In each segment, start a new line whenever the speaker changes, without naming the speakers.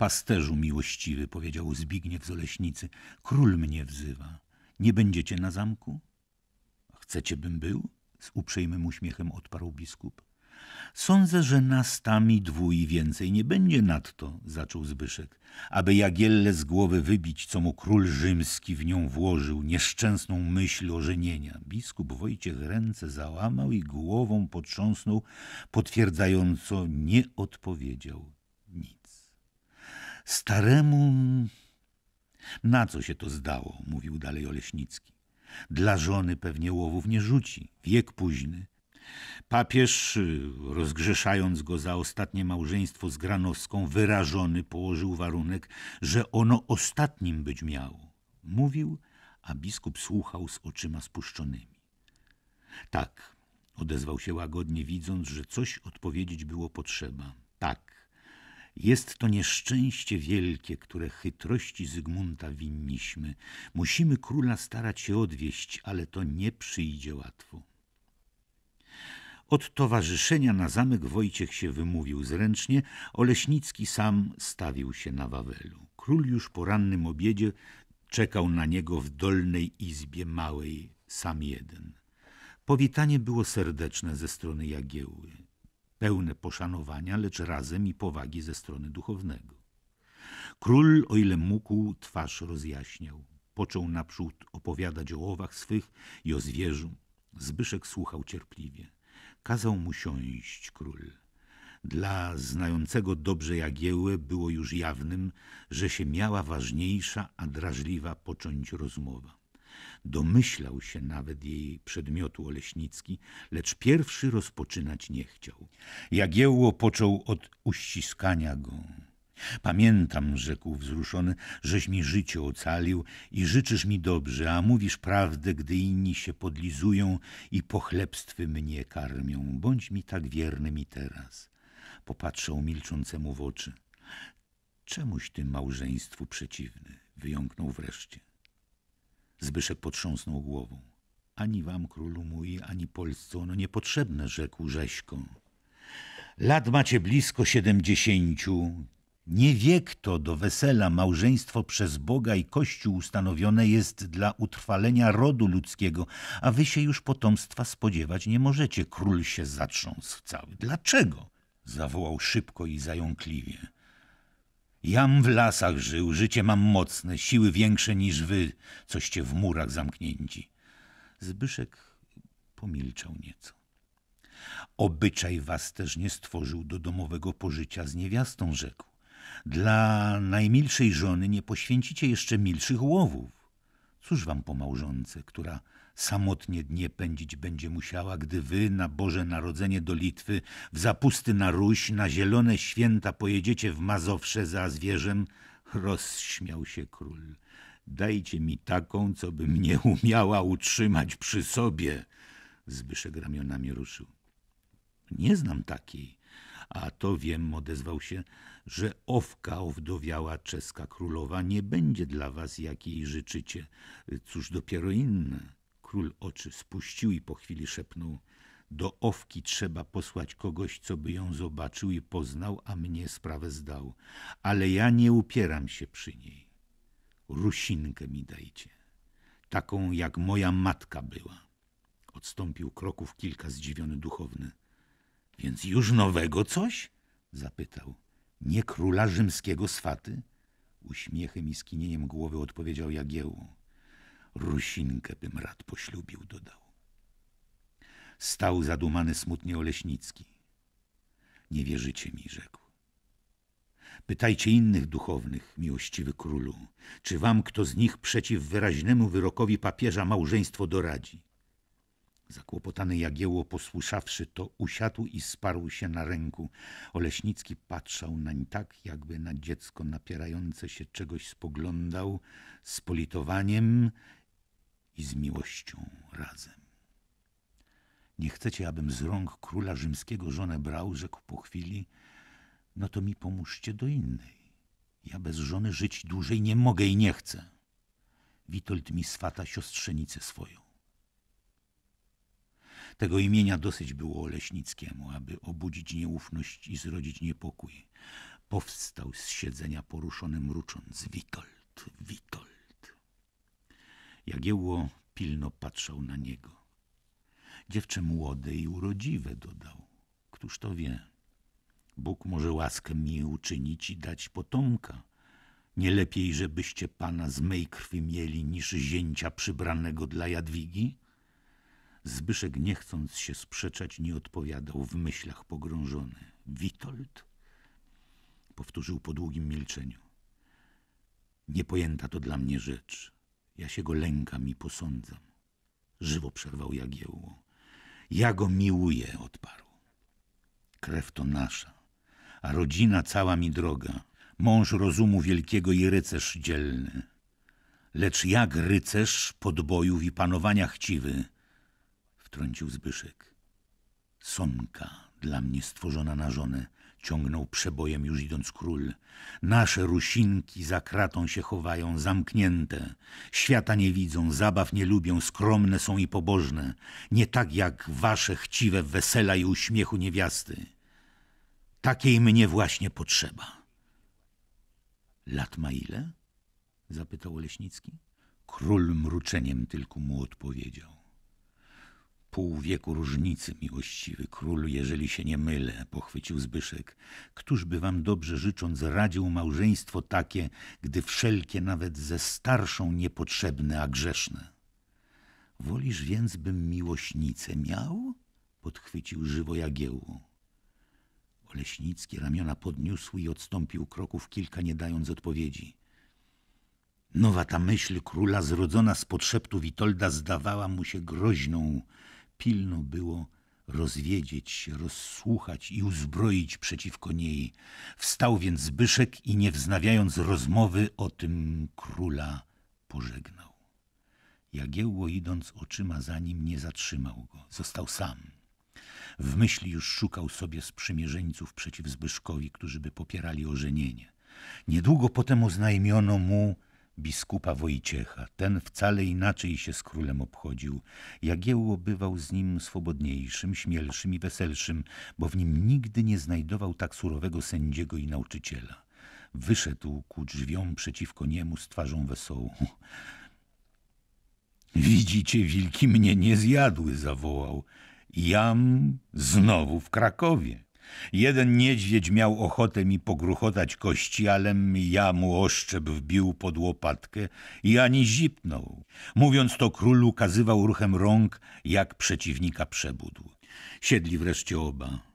Pasterzu miłościwy, powiedział Zbigniew z Oleśnicy, król mnie wzywa. Nie będziecie na zamku? Chcecie, bym był? Z uprzejmym uśmiechem odparł biskup. Sądzę, że nas tami dwój więcej nie będzie nadto, zaczął Zbyszek, aby Jagielle z głowy wybić, co mu król rzymski w nią włożył, nieszczęsną myśl ożenienia. Biskup Wojciech ręce załamał i głową potrząsnął, potwierdzająco nie odpowiedział. Staremu na co się to zdało, mówił dalej Oleśnicki. Dla żony pewnie łowów nie rzuci, wiek późny. Papież, rozgrzeszając go za ostatnie małżeństwo z Granowską, wyrażony położył warunek, że ono ostatnim być miało. Mówił, a biskup słuchał z oczyma spuszczonymi. Tak, odezwał się łagodnie, widząc, że coś odpowiedzieć było potrzeba. Tak. Jest to nieszczęście wielkie, które chytrości Zygmunta winniśmy. Musimy króla starać się odwieść, ale to nie przyjdzie łatwo. Od towarzyszenia na zamek Wojciech się wymówił zręcznie, Oleśnicki sam stawił się na Wawelu. Król już po rannym obiedzie czekał na niego w dolnej izbie małej, sam jeden. Powitanie było serdeczne ze strony Jagiełły pełne poszanowania, lecz razem i powagi ze strony duchownego. Król, o ile mógł, twarz rozjaśniał. Począł naprzód opowiadać o łowach swych i o zwierzu. Zbyszek słuchał cierpliwie. Kazał mu siąść król. Dla znającego dobrze Jagiełę było już jawnym, że się miała ważniejsza, a drażliwa począć rozmowa. Domyślał się nawet jej przedmiotu Oleśnicki, lecz pierwszy rozpoczynać nie chciał. Jagiełło począł od uściskania go. Pamiętam, rzekł wzruszony, żeś mi życie ocalił i życzysz mi dobrze, a mówisz prawdę, gdy inni się podlizują i pochlebstwy mnie karmią. Bądź mi tak wierny mi teraz. Popatrzał milczącemu w oczy. Czemuś tym małżeństwu przeciwny? Wyjąknął wreszcie. Zbyszek potrząsnął głową. Ani wam, królu mój, ani Polsce ono niepotrzebne, rzekł rzeźko. Lat macie blisko siedemdziesięciu. Nie wiek to do wesela małżeństwo przez Boga i Kościół ustanowione jest dla utrwalenia rodu ludzkiego, a wy się już potomstwa spodziewać nie możecie. Król się zatrząsł cały. Dlaczego? zawołał szybko i zająkliwie. Jam w lasach żył, życie mam mocne, siły większe niż wy, coście w murach zamknięci. Zbyszek pomilczał nieco. Obyczaj was też nie stworzył do domowego pożycia z niewiastą, rzekł. Dla najmilszej żony nie poświęcicie jeszcze milszych łowów. Cóż wam po małżonce, która Samotnie dnie pędzić będzie musiała, gdy wy na Boże Narodzenie do Litwy, w zapusty na Ruś, na zielone święta pojedziecie w Mazowsze za zwierzem. Rozśmiał się król. Dajcie mi taką, co by mnie umiała utrzymać przy sobie. Zbyszek ramionami ruszył. Nie znam takiej. A to wiem, odezwał się, że owka owdowiała czeska królowa nie będzie dla was, jakiej życzycie. Cóż dopiero inne. Król oczy spuścił i po chwili szepnął do owki trzeba posłać kogoś, co by ją zobaczył i poznał, a mnie sprawę zdał. Ale ja nie upieram się przy niej. Rusinkę mi dajcie, taką jak moja matka była. Odstąpił kroków kilka zdziwiony duchowny. Więc już nowego coś? zapytał. Nie króla rzymskiego swaty? Uśmiechem i skinieniem głowy odpowiedział Jagiełło. Rusinkę bym rad poślubił, dodał. Stał zadumany smutnie Oleśnicki. Nie wierzycie mi, rzekł. Pytajcie innych duchownych, miłościwy królu, czy wam kto z nich przeciw wyraźnemu wyrokowi papieża małżeństwo doradzi. Zakłopotany Jagieło posłyszawszy to, usiadł i sparł się na ręku. Oleśnicki patrzał nań tak, jakby na dziecko napierające się czegoś spoglądał z politowaniem i z miłością razem. Nie chcecie, abym z rąk króla rzymskiego żonę brał, rzekł po chwili, no to mi pomóżcie do innej. Ja bez żony żyć dłużej nie mogę i nie chcę. Witold mi swata siostrzenicę swoją. Tego imienia dosyć było Leśnickiemu, aby obudzić nieufność i zrodzić niepokój. Powstał z siedzenia poruszony mrucząc. Witold, Witold. Jagiełło pilno patrzał na niego. Dziewczę młode i urodziwe, dodał. Któż to wie? Bóg może łaskę mi uczynić i dać potomka. Nie lepiej, żebyście pana z mej krwi mieli, niż zięcia przybranego dla Jadwigi? Zbyszek, nie chcąc się sprzeczać, nie odpowiadał, w myślach pogrążony. Witold? Powtórzył po długim milczeniu. Niepojęta to dla mnie rzecz. Ja się go lękam i posądzam. Żywo przerwał Jagiełło. Ja go miłuję, odparł. Krew to nasza, a rodzina cała mi droga. Mąż rozumu wielkiego i rycerz dzielny. Lecz jak rycerz podbojów i panowania chciwy, wtrącił Zbyszek. Sonka dla mnie stworzona na żonę – ciągnął przebojem już idąc król. Nasze rusinki za kratą się chowają, zamknięte. Świata nie widzą, zabaw nie lubią, skromne są i pobożne. Nie tak jak wasze chciwe wesela i uśmiechu niewiasty. Takiej mnie właśnie potrzeba. Lat ma ile? zapytał Leśnicki. Król mruczeniem tylko mu odpowiedział. Pół wieku różnicy, miłościwy król, jeżeli się nie mylę, pochwycił Zbyszek. Któż by wam dobrze życząc radził małżeństwo takie, gdy wszelkie nawet ze starszą niepotrzebne, a grzeszne? Wolisz więc, bym miłośnicę miał? Podchwycił żywo Jagiełło. Oleśnicki ramiona podniósł i odstąpił kroków kilka, nie dając odpowiedzi. Nowa ta myśl króla zrodzona z podszeptu Witolda zdawała mu się groźną, pilno było rozwiedzieć się, rozsłuchać i uzbroić przeciwko niej. Wstał więc Zbyszek i nie wznawiając rozmowy o tym króla pożegnał. Jagiełło idąc oczyma za nim nie zatrzymał go, został sam. W myśli już szukał sobie sprzymierzeńców przeciw Zbyszkowi, którzy by popierali ożenienie. Niedługo potem oznajmiono mu, biskupa Wojciecha. Ten wcale inaczej się z królem obchodził. Jagiełło bywał z nim swobodniejszym, śmielszym i weselszym, bo w nim nigdy nie znajdował tak surowego sędziego i nauczyciela. Wyszedł ku drzwiom przeciwko niemu z twarzą wesołą. Widzicie, wilki mnie nie zjadły, zawołał. Jam znowu w Krakowie. Jeden niedźwiedź miał ochotę mi pogruchotać kości, alem ja mu oszczep wbił pod łopatkę i ani zipnął. Mówiąc to, król ukazywał ruchem rąk, jak przeciwnika przebudł. Siedli wreszcie oba.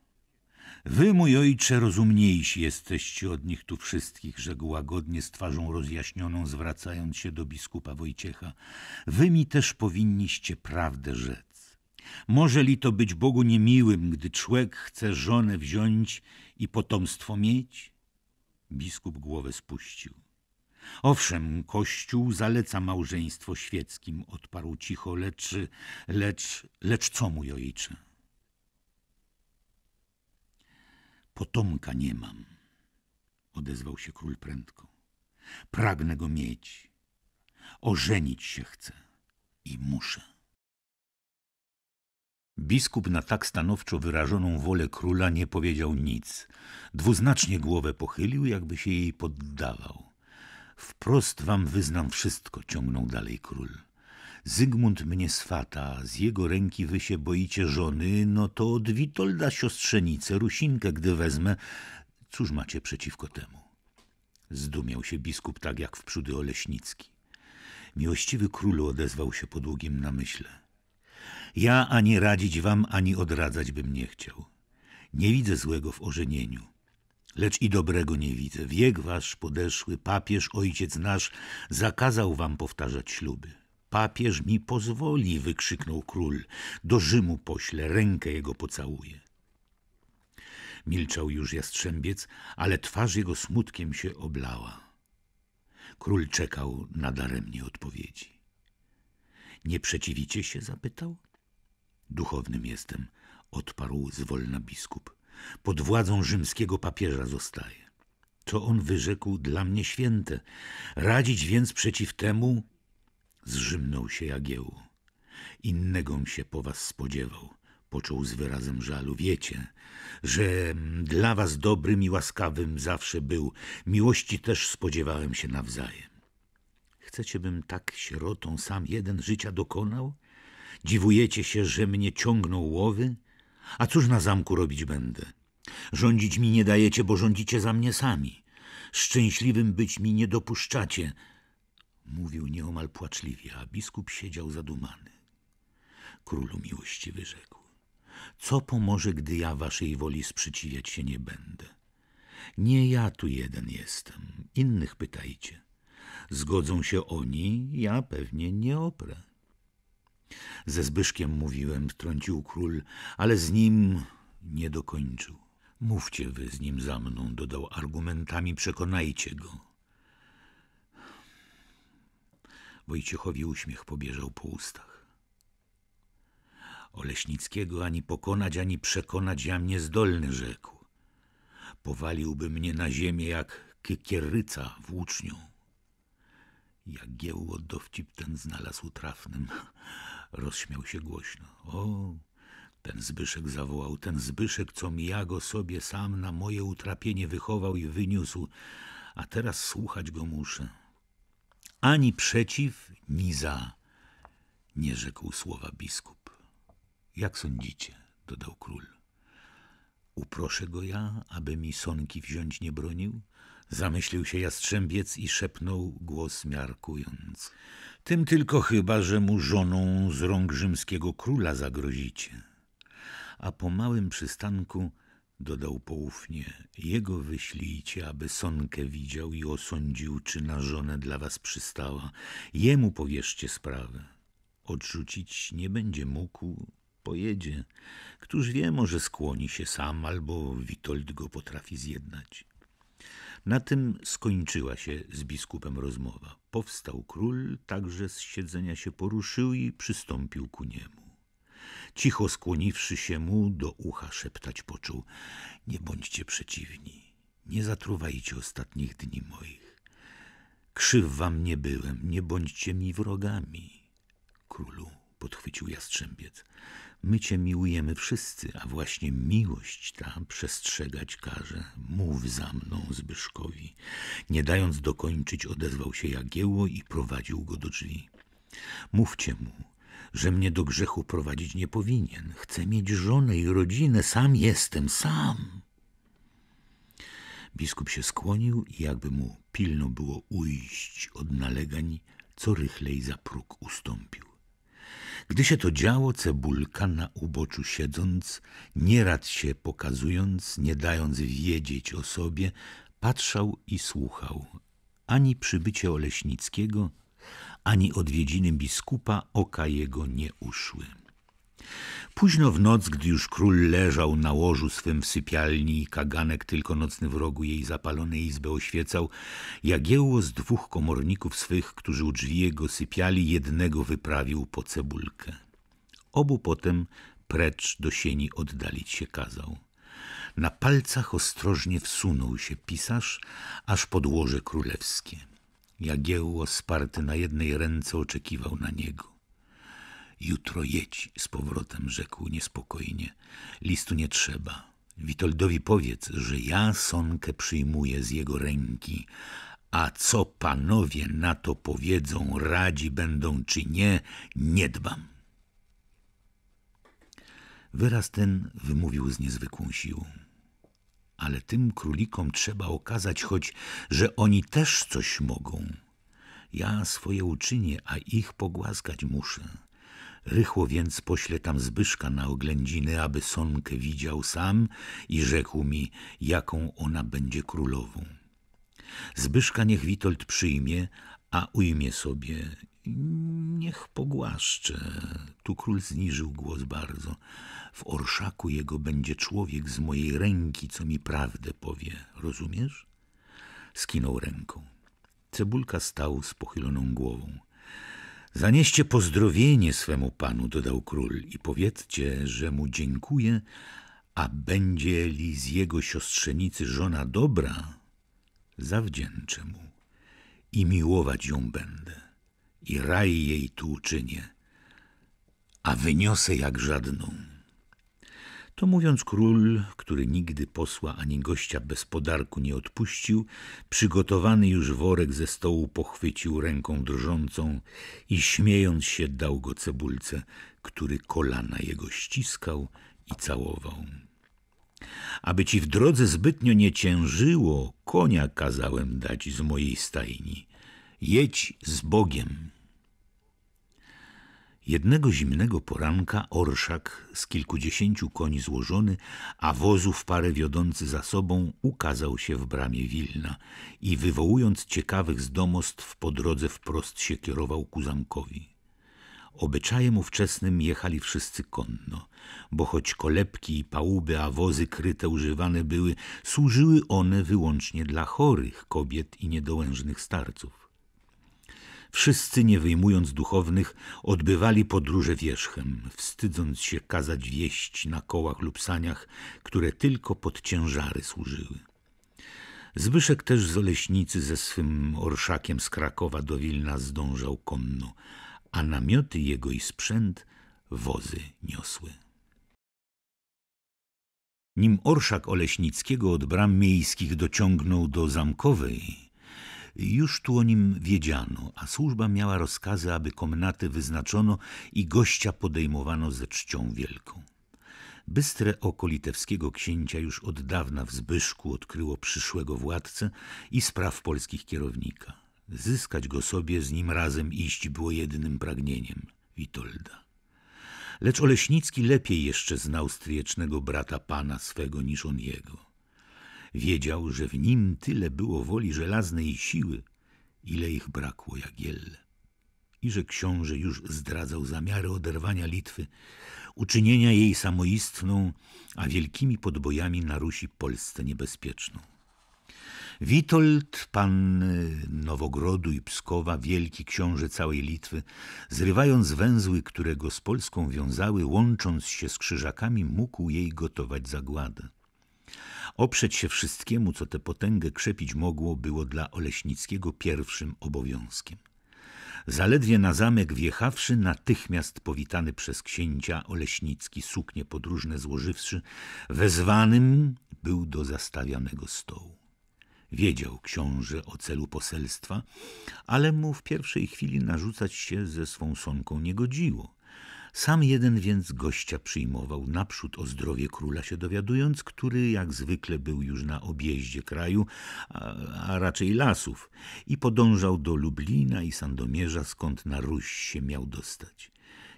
Wy, mój ojcze, rozumniejsi jesteście od nich tu wszystkich, rzekł łagodnie z twarzą rozjaśnioną, zwracając się do biskupa Wojciecha. Wy mi też powinniście prawdę rzec. Może li to być Bogu niemiłym, gdy człek chce żonę wziąć i potomstwo mieć? Biskup głowę spuścił. Owszem, Kościół zaleca małżeństwo świeckim, odparł cicho, lecz, lecz, lecz co mój ojcze? Potomka nie mam, odezwał się król prędko. Pragnę go mieć, ożenić się chcę i muszę. Biskup na tak stanowczo wyrażoną wolę króla nie powiedział nic. Dwuznacznie głowę pochylił, jakby się jej poddawał. Wprost wam wyznam wszystko, ciągnął dalej król. Zygmunt mnie swata, z jego ręki wy się boicie żony, no to od Witolda siostrzenicę, Rusinkę, gdy wezmę. Cóż macie przeciwko temu? Zdumiał się biskup tak jak wprzódy Oleśnicki. Miłościwy król odezwał się po długim namyśle – ja ani radzić wam, ani odradzać bym nie chciał. Nie widzę złego w ożenieniu, lecz i dobrego nie widzę. Wiek wasz podeszły, papież, ojciec nasz, zakazał wam powtarzać śluby. Papież mi pozwoli, wykrzyknął król. Do Rzymu pośle, rękę jego pocałuje. Milczał już jastrzębiec, ale twarz jego smutkiem się oblała. Król czekał nadaremnie odpowiedzi. Nie przeciwicie się? zapytał. Duchownym jestem, odparł zwolna biskup. Pod władzą rzymskiego papieża zostaje. To on wyrzekł dla mnie święte. Radzić więc przeciw temu? Zrzymnął się Jagieł. Innego się po was spodziewał. Począł z wyrazem żalu. Wiecie, że dla was dobrym i łaskawym zawsze był. Miłości też spodziewałem się nawzajem chcecie, bym tak sierotą sam jeden życia dokonał? Dziwujecie się, że mnie ciągną łowy? A cóż na zamku robić będę? Rządzić mi nie dajecie, bo rządzicie za mnie sami. Szczęśliwym być mi nie dopuszczacie. Mówił nieomal płaczliwie, a biskup siedział zadumany. Królu miłościwy rzekł. Co pomoże, gdy ja waszej woli sprzeciwiać się nie będę? Nie ja tu jeden jestem, innych pytajcie. Zgodzą się oni, ja pewnie nie oprę. Ze Zbyszkiem mówiłem, wtrącił król, ale z nim nie dokończył. Mówcie wy z nim za mną, dodał argumentami, przekonajcie go. Wojciechowi uśmiech pobieżał po ustach. Oleśnickiego ani pokonać, ani przekonać jam zdolny rzekł. Powaliłby mnie na ziemię jak kykieryca włócznią. Jagiełło dowcip ten znalazł trafnym. Rozśmiał się głośno. O, ten Zbyszek zawołał, ten Zbyszek, co mi ja go sobie sam na moje utrapienie wychował i wyniósł, a teraz słuchać go muszę. Ani przeciw, ni za, nie rzekł słowa biskup. Jak sądzicie, dodał król. Uproszę go ja, aby mi sonki wziąć nie bronił? Zamyślił się Jastrzębiec i szepnął głos miarkując. Tym tylko chyba, że mu żoną z rąk rzymskiego króla zagrozicie. A po małym przystanku dodał poufnie, jego wyślijcie, aby Sonkę widział i osądził, czy na żonę dla was przystała. Jemu powierzcie sprawę. Odrzucić nie będzie mógł, pojedzie. Któż wie, może skłoni się sam, albo Witold go potrafi zjednać. Na tym skończyła się z biskupem rozmowa. Powstał król, także z siedzenia się poruszył i przystąpił ku niemu. Cicho skłoniwszy się mu, do ucha szeptać począł – nie bądźcie przeciwni, nie zatruwajcie ostatnich dni moich. Krzyw wam nie byłem, nie bądźcie mi wrogami. Królu, podchwycił jastrzębiec – My Cię miłujemy wszyscy, a właśnie miłość ta przestrzegać każe. Mów za mną Zbyszkowi. Nie dając dokończyć, odezwał się Jagieło i prowadził go do drzwi. Mówcie mu, że mnie do grzechu prowadzić nie powinien. Chcę mieć żonę i rodzinę, sam jestem, sam. Biskup się skłonił i jakby mu pilno było ujść od nalegań, co rychlej za próg ustąpił. Gdy się to działo, cebulka na uboczu siedząc, nierad się pokazując, nie dając wiedzieć o sobie, patrzał i słuchał. Ani przybycie Oleśnickiego, ani odwiedziny biskupa oka jego nie uszły. Późno w noc, gdy już król leżał na łożu swym w sypialni i kaganek tylko nocny w rogu jej zapalonej izby oświecał, Jagiełło z dwóch komorników swych, którzy u drzwi jego sypiali, jednego wyprawił po cebulkę. Obu potem precz do sieni oddalić się kazał. Na palcach ostrożnie wsunął się pisarz, aż pod łoże królewskie. Jagiełło, sparty na jednej ręce, oczekiwał na niego. Jutro jedź z powrotem, rzekł niespokojnie. Listu nie trzeba. Witoldowi powiedz, że ja sonkę przyjmuję z jego ręki, a co panowie na to powiedzą, radzi będą czy nie, nie dbam. Wyraz ten wymówił z niezwykłą siłą. Ale tym królikom trzeba okazać choć, że oni też coś mogą. Ja swoje uczynię, a ich pogłaskać muszę. Rychło więc pośle tam Zbyszka na oględziny, aby Sonkę widział sam i rzekł mi, jaką ona będzie królową. Zbyszka niech Witold przyjmie, a ujmie sobie. Niech pogłaszcze. Tu król zniżył głos bardzo. W orszaku jego będzie człowiek z mojej ręki, co mi prawdę powie. Rozumiesz? Skinął ręką. Cebulka stał z pochyloną głową. Zanieście pozdrowienie swemu panu, dodał król, i powiedzcie, że mu dziękuję, a będzie li z jego siostrzenicy żona dobra, zawdzięczę mu i miłować ją będę i raj jej tu uczynię, a wyniosę jak żadną. To mówiąc król, który nigdy posła ani gościa bez podarku nie odpuścił, przygotowany już worek ze stołu pochwycił ręką drżącą i śmiejąc się dał go cebulce, który kolana jego ściskał i całował. Aby ci w drodze zbytnio nie ciężyło, konia kazałem dać z mojej stajni. Jedź z Bogiem. Jednego zimnego poranka orszak z kilkudziesięciu koni złożony, a wozów parę wiodący za sobą ukazał się w bramie Wilna i wywołując ciekawych z domostw po drodze wprost się kierował ku zamkowi. Obyczajem ówczesnym jechali wszyscy konno, bo choć kolebki i pałuby, a wozy kryte używane były, służyły one wyłącznie dla chorych kobiet i niedołężnych starców. Wszyscy, nie wyjmując duchownych, odbywali podróże wierzchem, wstydząc się kazać wieść na kołach lub saniach, które tylko pod ciężary służyły. Zbyszek też z Oleśnicy ze swym orszakiem z Krakowa do Wilna zdążał konno, a namioty jego i sprzęt wozy niosły. Nim orszak Oleśnickiego od bram miejskich dociągnął do Zamkowej, już tu o nim wiedziano, a służba miała rozkazy, aby komnaty wyznaczono i gościa podejmowano ze czcią wielką. Bystre oko litewskiego księcia już od dawna w Zbyszku odkryło przyszłego władcę i spraw polskich kierownika. Zyskać go sobie, z nim razem iść było jedynym pragnieniem Witolda. Lecz Oleśnicki lepiej jeszcze znał stryjecznego brata pana swego niż on jego. Wiedział, że w nim tyle było woli żelaznej siły, ile ich brakło Jagielle. I że książę już zdradzał zamiary oderwania Litwy, uczynienia jej samoistną, a wielkimi podbojami narusi Polsce niebezpieczną. Witold, pan Nowogrodu i Pskowa, wielki książę całej Litwy, zrywając węzły, które go z Polską wiązały, łącząc się z krzyżakami, mógł jej gotować zagładę. Oprzeć się wszystkiemu, co tę potęgę krzepić mogło, było dla Oleśnickiego pierwszym obowiązkiem. Zaledwie na zamek wjechawszy, natychmiast powitany przez księcia Oleśnicki suknie podróżne złożywszy, wezwanym był do zastawianego stołu. Wiedział książę o celu poselstwa, ale mu w pierwszej chwili narzucać się ze swą sonką nie godziło. Sam jeden więc gościa przyjmował, naprzód o zdrowie króla się dowiadując, który jak zwykle był już na objeździe kraju, a, a raczej lasów, i podążał do Lublina i Sandomierza, skąd na Ruś się miał dostać.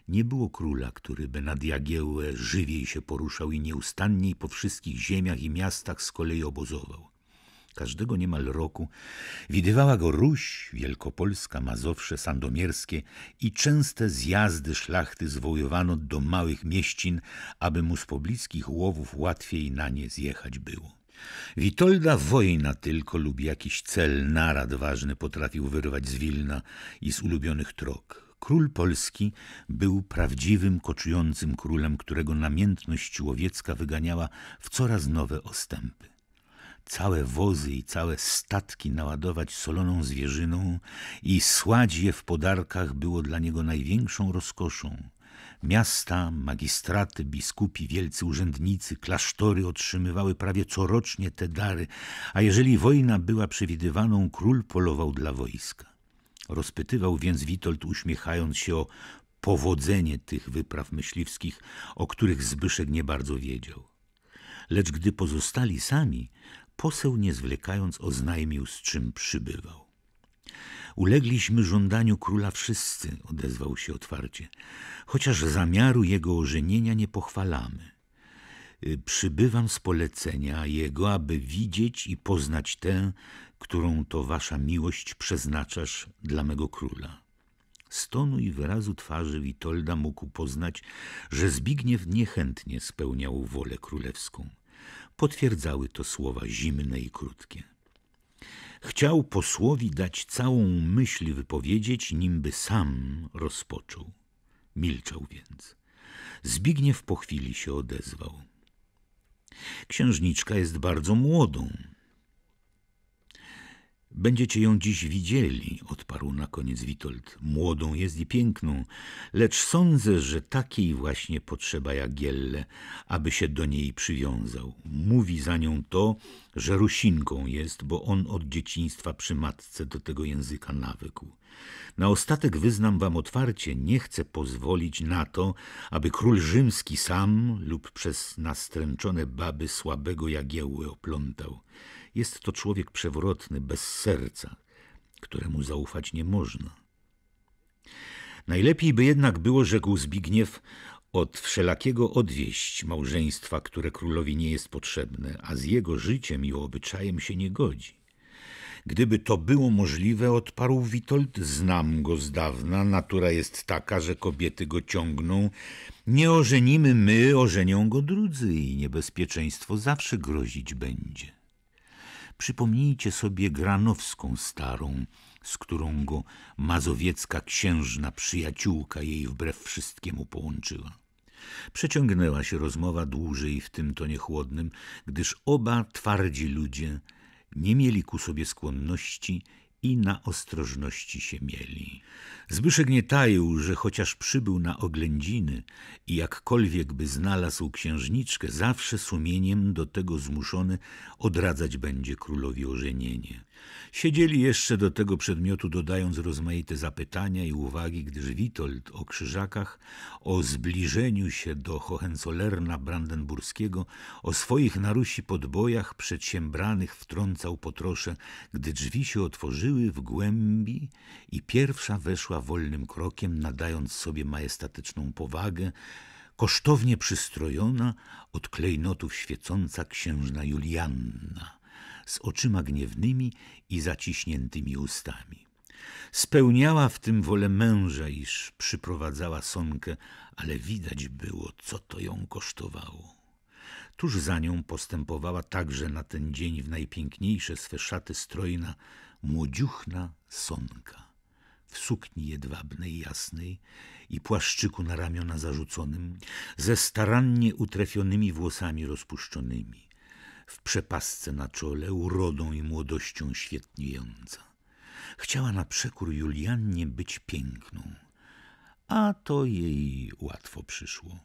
Nie było króla, który by nad Jagiełę żywiej się poruszał i nieustanniej po wszystkich ziemiach i miastach z kolei obozował każdego niemal roku widywała go Ruś, Wielkopolska, Mazowsze, Sandomierskie i częste zjazdy szlachty zwoływano do małych mieścin, aby mu z pobliskich łowów łatwiej na nie zjechać było. Witolda wojna tylko lub jakiś cel narad ważny potrafił wyrwać z Wilna i z ulubionych trog król polski był prawdziwym koczującym królem, którego namiętność łowiecka wyganiała w coraz nowe ostępy całe wozy i całe statki naładować soloną zwierzyną i słać je w podarkach było dla niego największą rozkoszą. Miasta, magistraty, biskupi, wielcy urzędnicy, klasztory otrzymywały prawie corocznie te dary, a jeżeli wojna była przewidywaną, król polował dla wojska. Rozpytywał więc Witold, uśmiechając się o powodzenie tych wypraw myśliwskich, o których Zbyszek nie bardzo wiedział. Lecz gdy pozostali sami, poseł nie zwlekając oznajmił, z czym przybywał. Ulegliśmy żądaniu króla wszyscy, odezwał się otwarcie, chociaż zamiaru jego ożenienia nie pochwalamy. Y, przybywam z polecenia jego, aby widzieć i poznać tę, którą to wasza miłość przeznaczasz dla mego króla. Z tonu i wyrazu twarzy Witolda mógł poznać, że Zbigniew niechętnie spełniał wolę królewską potwierdzały to słowa zimne i krótkie. Chciał posłowi dać całą myśl wypowiedzieć, nimby sam rozpoczął. Milczał więc. Zbigniew po chwili się odezwał. Księżniczka jest bardzo młodą, Będziecie ją dziś widzieli, odparł na koniec Witold. Młodą jest i piękną, lecz sądzę, że takiej właśnie potrzeba Jagielle, aby się do niej przywiązał. Mówi za nią to, że Rusinką jest, bo on od dzieciństwa przy matce do tego języka nawykł. Na ostatek wyznam wam otwarcie, nie chcę pozwolić na to, aby król rzymski sam lub przez nastręczone baby słabego Jagiełły oplątał. Jest to człowiek przewrotny, bez serca, któremu zaufać nie można. Najlepiej by jednak było, rzekł Zbigniew, od wszelakiego odwieść małżeństwa, które królowi nie jest potrzebne, a z jego życiem i obyczajem się nie godzi. Gdyby to było możliwe, odparł Witold, znam go z dawna, natura jest taka, że kobiety go ciągną. Nie ożenimy my, ożenią go drudzy i niebezpieczeństwo zawsze grozić będzie. Przypomnijcie sobie Granowską starą, z którą go mazowiecka księżna przyjaciółka jej wbrew wszystkiemu połączyła. Przeciągnęła się rozmowa dłużej w tym tonie chłodnym, gdyż oba twardzi ludzie nie mieli ku sobie skłonności i na ostrożności się mieli. Zbyszek nie taił, że chociaż przybył na oględziny i jakkolwiek by znalazł księżniczkę, zawsze sumieniem do tego zmuszony odradzać będzie królowi ożenienie. Siedzieli jeszcze do tego przedmiotu, dodając rozmaite zapytania i uwagi, gdyż Witold o krzyżakach, o zbliżeniu się do Hohenzollerna brandenburskiego, o swoich narusi podbojach przedsiębranych wtrącał trosze, gdy drzwi się otworzyły w głębi i pierwsza weszła wolnym krokiem, nadając sobie majestatyczną powagę, kosztownie przystrojona od klejnotów świecąca księżna Julianna z oczyma gniewnymi i zaciśniętymi ustami. Spełniała w tym wolę męża, iż przyprowadzała Sonkę, ale widać było, co to ją kosztowało. Tuż za nią postępowała także na ten dzień w najpiękniejsze swe szaty strojna młodziuchna Sonka w sukni jedwabnej, jasnej i płaszczyku na ramiona zarzuconym, ze starannie utrefionymi włosami rozpuszczonymi w przepasce na czole, urodą i młodością świetniejąca. Chciała na przekór Juliannie być piękną, a to jej łatwo przyszło.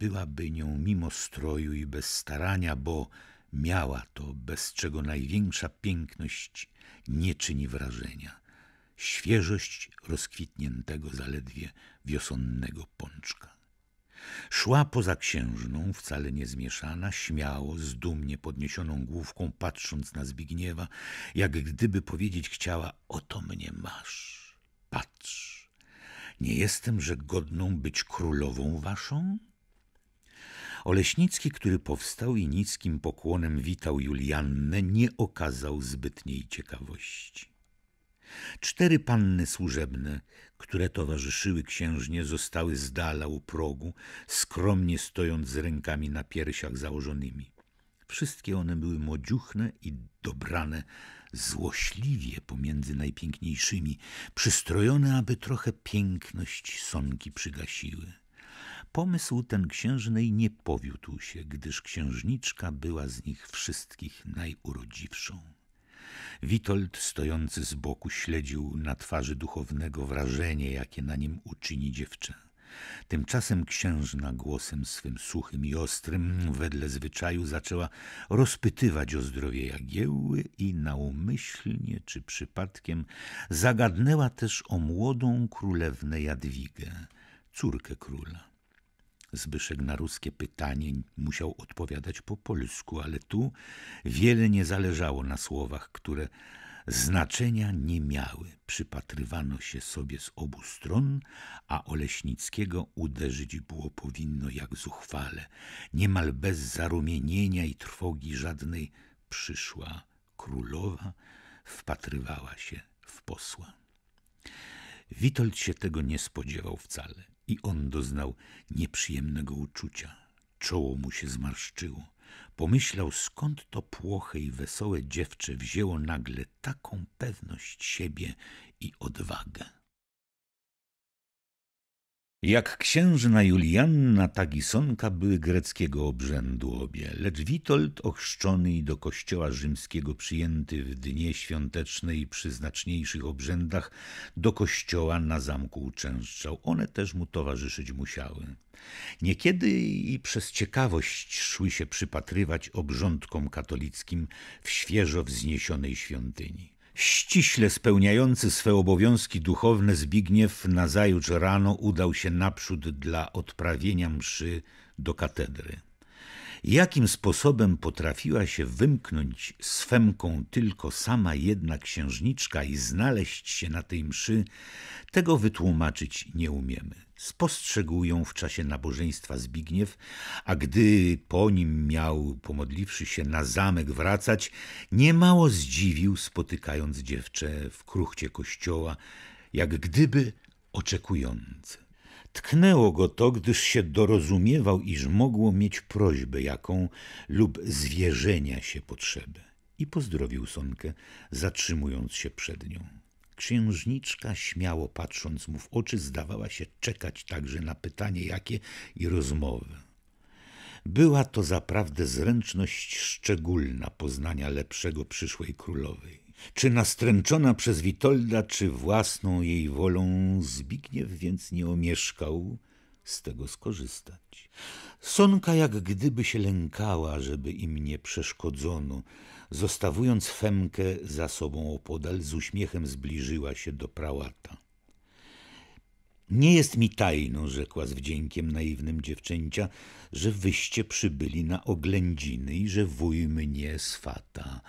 Byłaby nią mimo stroju i bez starania, bo miała to, bez czego największa piękność nie czyni wrażenia. Świeżość rozkwitniętego zaledwie wiosonnego pączka. Szła poza księżną, wcale niezmieszana, śmiało, z dumnie podniesioną główką, patrząc na Zbigniewa, jak gdyby powiedzieć chciała: Oto mnie masz, patrz. Nie jestemże godną być królową waszą? Oleśnicki, który powstał i niskim pokłonem witał Juliannę, nie okazał zbytniej ciekawości. Cztery panny służebne, które towarzyszyły księżnie, zostały z dala u progu, skromnie stojąc z rękami na piersiach założonymi. Wszystkie one były młodziuchne i dobrane złośliwie pomiędzy najpiękniejszymi, przystrojone, aby trochę piękność sonki przygasiły. Pomysł ten księżnej nie powiódł się, gdyż księżniczka była z nich wszystkich najurodziwszą. Witold, stojący z boku, śledził na twarzy duchownego wrażenie, jakie na nim uczyni dziewczę. Tymczasem księżna głosem swym suchym i ostrym, wedle zwyczaju, zaczęła rozpytywać o zdrowie Jagiełły i naumyślnie czy przypadkiem zagadnęła też o młodą królewnę Jadwigę, córkę króla. Zbyszek na ruskie pytanie musiał odpowiadać po polsku, ale tu wiele nie zależało na słowach, które znaczenia nie miały. Przypatrywano się sobie z obu stron, a Oleśnickiego uderzyć było powinno jak zuchwale. Niemal bez zarumienienia i trwogi żadnej przyszła królowa, wpatrywała się w posła. Witold się tego nie spodziewał wcale. I on doznał nieprzyjemnego uczucia. Czoło mu się zmarszczyło. Pomyślał, skąd to płoche i wesołe dziewczę wzięło nagle taką pewność siebie i odwagę. Jak księżna Julianna, tak i Sonka były greckiego obrzędu obie, lecz Witold ochrzczony i do kościoła rzymskiego przyjęty w dnie świąteczne i przy znaczniejszych obrzędach do kościoła na zamku uczęszczał. One też mu towarzyszyć musiały. Niekiedy i przez ciekawość szły się przypatrywać obrządkom katolickim w świeżo wzniesionej świątyni. Ściśle spełniający swe obowiązki duchowne Zbigniew nazajutrz rano udał się naprzód dla odprawienia mszy do katedry. Jakim sposobem potrafiła się wymknąć swemką tylko sama jedna księżniczka i znaleźć się na tej mszy, tego wytłumaczyć nie umiemy. Spostrzegł ją w czasie nabożeństwa Zbigniew, a gdy po nim miał, pomodliwszy się, na zamek wracać, niemało zdziwił, spotykając dziewczę w kruchcie kościoła, jak gdyby oczekujące. Tknęło go to, gdyż się dorozumiewał, iż mogło mieć prośbę jaką lub zwierzenia się potrzebę. I pozdrowił Sonkę, zatrzymując się przed nią. Księżniczka, śmiało patrząc mu w oczy, zdawała się czekać także na pytanie jakie i rozmowę. Była to zaprawdę zręczność szczególna poznania lepszego przyszłej królowej. Czy nastręczona przez Witolda, czy własną jej wolą, Zbigniew więc nie omieszkał z tego skorzystać. Sonka jak gdyby się lękała, żeby im nie przeszkodzono, Zostawując Femkę za sobą opodal, z uśmiechem zbliżyła się do prałata. Nie jest mi tajną, rzekła z wdziękiem naiwnym dziewczęcia, że wyście przybyli na oględziny i że wuj mnie swata.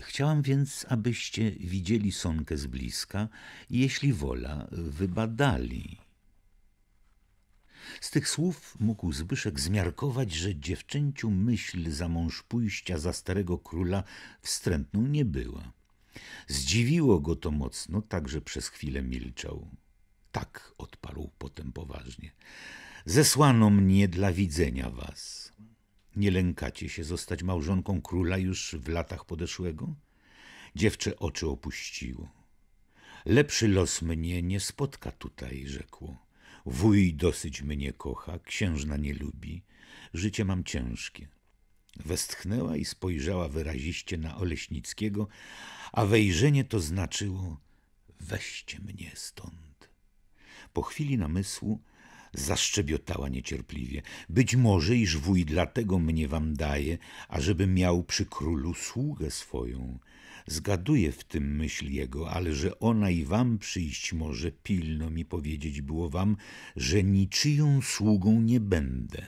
Chciałam więc, abyście widzieli Sonkę z bliska i jeśli wola, wybadali. Z tych słów mógł Zbyszek zmiarkować, że dziewczęciu myśl za mąż pójścia za starego króla wstrętną nie była. Zdziwiło go to mocno, tak że przez chwilę milczał. Tak odparł potem poważnie. Zesłano mnie dla widzenia was. Nie lękacie się zostać małżonką króla już w latach podeszłego? Dziewczę oczy opuściło. Lepszy los mnie nie spotka tutaj, rzekło. Wuj dosyć mnie kocha, księżna nie lubi, życie mam ciężkie. Westchnęła i spojrzała wyraziście na Oleśnickiego, a wejrzenie to znaczyło weźcie mnie stąd. Po chwili namysłu zaszczebiotała niecierpliwie. Być może, iż wuj dlatego mnie wam daje, ażeby miał przy królu sługę swoją – Zgaduję w tym myśl jego, ale że ona i wam przyjść może, pilno mi powiedzieć było wam, że niczyją sługą nie będę,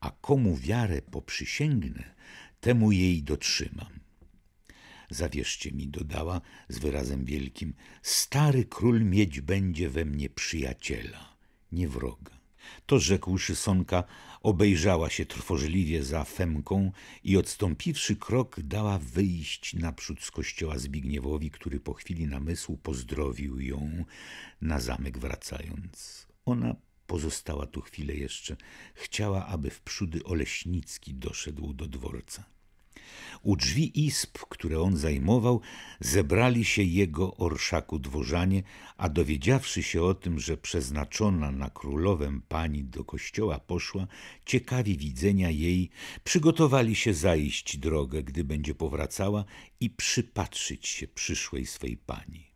a komu wiarę poprzysięgnę, temu jej dotrzymam. Zawierzcie mi, dodała z wyrazem wielkim, stary król mieć będzie we mnie przyjaciela, nie wroga. To rzekłszy Sonka, obejrzała się trwożliwie za Femką i odstąpiwszy krok dała wyjść naprzód z kościoła Zbigniewowi, który po chwili namysłu pozdrowił ją na zamek wracając. Ona pozostała tu chwilę jeszcze. Chciała, aby wprzódy Oleśnicki doszedł do dworca. U drzwi izb, które on zajmował, zebrali się jego orszaku dworzanie, a dowiedziawszy się o tym, że przeznaczona na królowę pani do kościoła poszła, ciekawi widzenia jej, przygotowali się zajść drogę, gdy będzie powracała i przypatrzyć się przyszłej swej pani.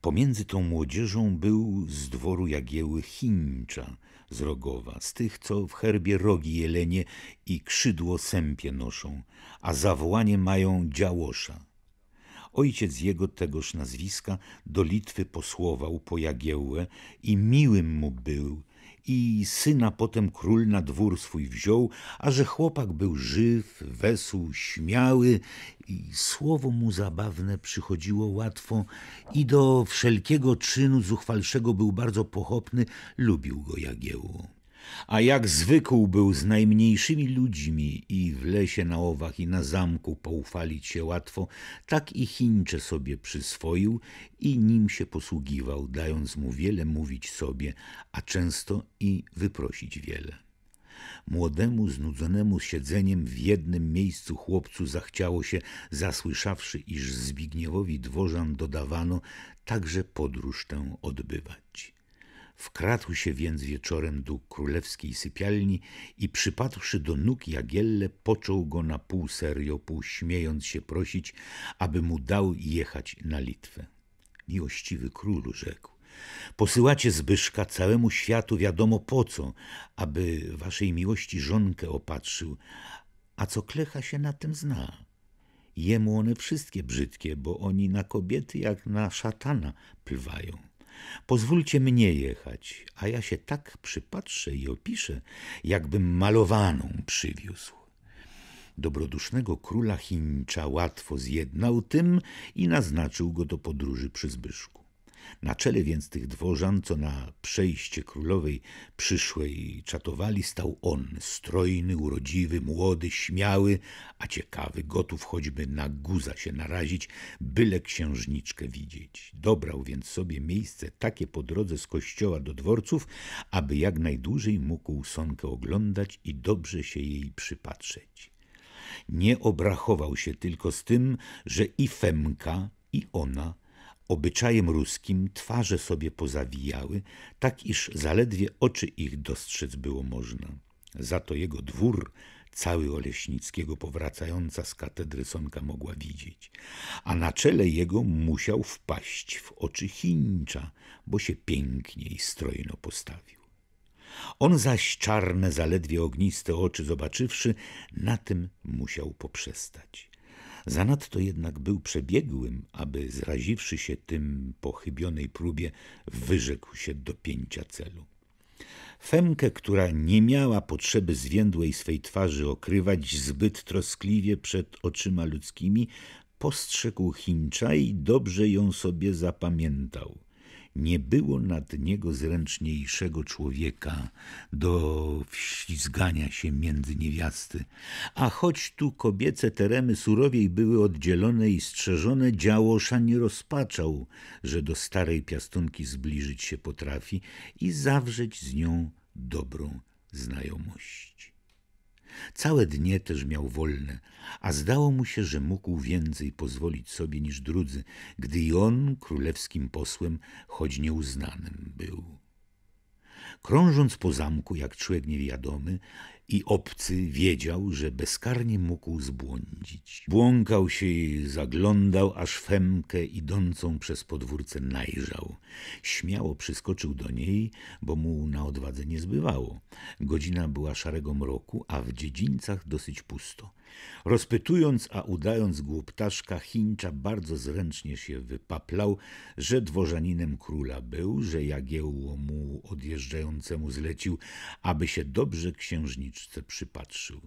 Pomiędzy tą młodzieżą był z dworu Jagieły Chińcza – z rogowa, z tych, co w herbie rogi jelenie i krzydło sępie noszą, a zawołanie mają działosza. Ojciec jego tegoż nazwiska do Litwy posłował po Jagiełłę i miłym mu był i syna potem król na dwór swój wziął, a że chłopak był żyw, wesół, śmiały i słowo mu zabawne przychodziło łatwo i do wszelkiego czynu zuchwalszego był bardzo pochopny, lubił go Jagiełło a jak zwykł był z najmniejszymi ludźmi i w lesie na owach i na zamku poufalić się łatwo, tak i Chińcze sobie przyswoił i nim się posługiwał, dając mu wiele mówić sobie, a często i wyprosić wiele. Młodemu, znudzonemu siedzeniem w jednym miejscu chłopcu zachciało się, zasłyszawszy, iż Zbigniewowi dworzan dodawano, także podróż tę odbywać. Wkradł się więc wieczorem do królewskiej sypialni i przypadłszy do nóg Jagielle, począł go na pół serio, pół śmiejąc się prosić, aby mu dał jechać na Litwę. Miłościwy królu, rzekł, posyłacie Zbyszka całemu światu wiadomo po co, aby waszej miłości żonkę opatrzył, a co klecha się na tym zna. Jemu one wszystkie brzydkie, bo oni na kobiety jak na szatana pływają. Pozwólcie mnie jechać, a ja się tak przypatrzę i opiszę, jakbym malowaną przywiózł. Dobrodusznego króla Chińcza łatwo zjednał tym i naznaczył go do podróży przy Zbyszku. Na czele więc tych dworzan, co na przejście królowej przyszłej czatowali, stał on, strojny, urodziwy, młody, śmiały, a ciekawy, gotów choćby na guza się narazić, byle księżniczkę widzieć. Dobrał więc sobie miejsce takie po drodze z kościoła do dworców, aby jak najdłużej mógł Sonkę oglądać i dobrze się jej przypatrzeć. Nie obrachował się tylko z tym, że i Femka, i ona obyczajem ruskim twarze sobie pozawijały, tak iż zaledwie oczy ich dostrzec było można. Za to jego dwór, cały Oleśnickiego powracająca z katedry Sonka mogła widzieć, a na czele jego musiał wpaść w oczy Chińcza, bo się pięknie i strojno postawił. On zaś czarne, zaledwie ogniste oczy zobaczywszy, na tym musiał poprzestać. Zanadto jednak był przebiegłym, aby zraziwszy się tym pochybionej próbie, wyrzekł się dopięcia celu. Femkę, która nie miała potrzeby zwiędłej swej twarzy okrywać zbyt troskliwie przed oczyma ludzkimi, postrzegł Chińcza i dobrze ją sobie zapamiętał nie było nad niego zręczniejszego człowieka do wślizgania się między niewiasty. A choć tu kobiece teremy surowiej były oddzielone i strzeżone, działosza nie rozpaczał, że do starej piastunki zbliżyć się potrafi i zawrzeć z nią dobrą znajomość. Całe dnie też miał wolne, a zdało mu się, że mógł więcej pozwolić sobie niż drudzy, gdy i on królewskim posłem, choć nieuznanym był. Krążąc po zamku, jak człowiek niewiadomy, i obcy wiedział, że bezkarnie mógł zbłądzić. Błąkał się i zaglądał, aż Femkę idącą przez podwórce najrzał. Śmiało przyskoczył do niej, bo mu na odwadze nie zbywało. Godzina była szarego mroku, a w dziedzińcach dosyć pusto. Rozpytując, a udając głuptaszka, Chińcza bardzo zręcznie się wypaplał, że dworzaninem króla był, że Jagiełło mu odjeżdżającemu zlecił, aby się dobrze księżniczce przypatrzył.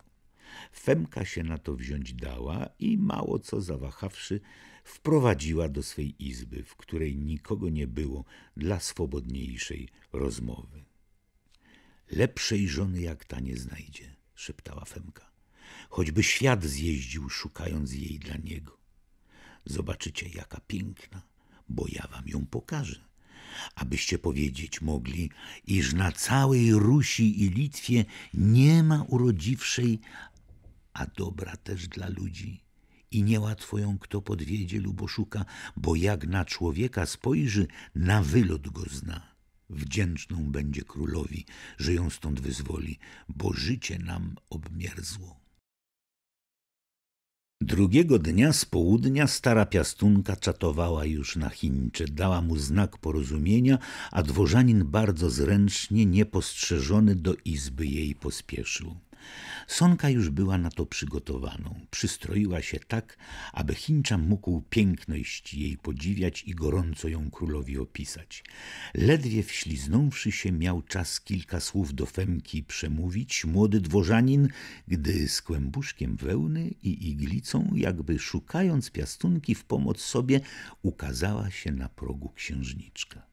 Femka się na to wziąć dała i mało co zawahawszy, wprowadziła do swej izby, w której nikogo nie było dla swobodniejszej rozmowy. Lepszej żony jak ta nie znajdzie, szeptała Femka. Choćby świat zjeździł, szukając jej dla niego. Zobaczycie, jaka piękna, bo ja wam ją pokażę abyście powiedzieć mogli, iż na całej Rusi i Litwie nie ma urodziwszej, a dobra też dla ludzi. I niełatwo ją kto podwiedzie lub oszuka, bo jak na człowieka spojrzy, na wylot go zna. Wdzięczną będzie królowi, że ją stąd wyzwoli, bo życie nam obmierzło. Drugiego dnia z południa stara piastunka czatowała już na Chińcze, dała mu znak porozumienia, a dworzanin bardzo zręcznie, niepostrzeżony do izby jej pospieszył. Sonka już była na to przygotowaną. Przystroiła się tak, aby Chińczan mógł piękność jej podziwiać i gorąco ją królowi opisać. Ledwie wśliznąwszy się, miał czas kilka słów do Femki przemówić młody dworzanin, gdy z kłębuszkiem wełny i iglicą, jakby szukając piastunki w pomoc sobie, ukazała się na progu księżniczka.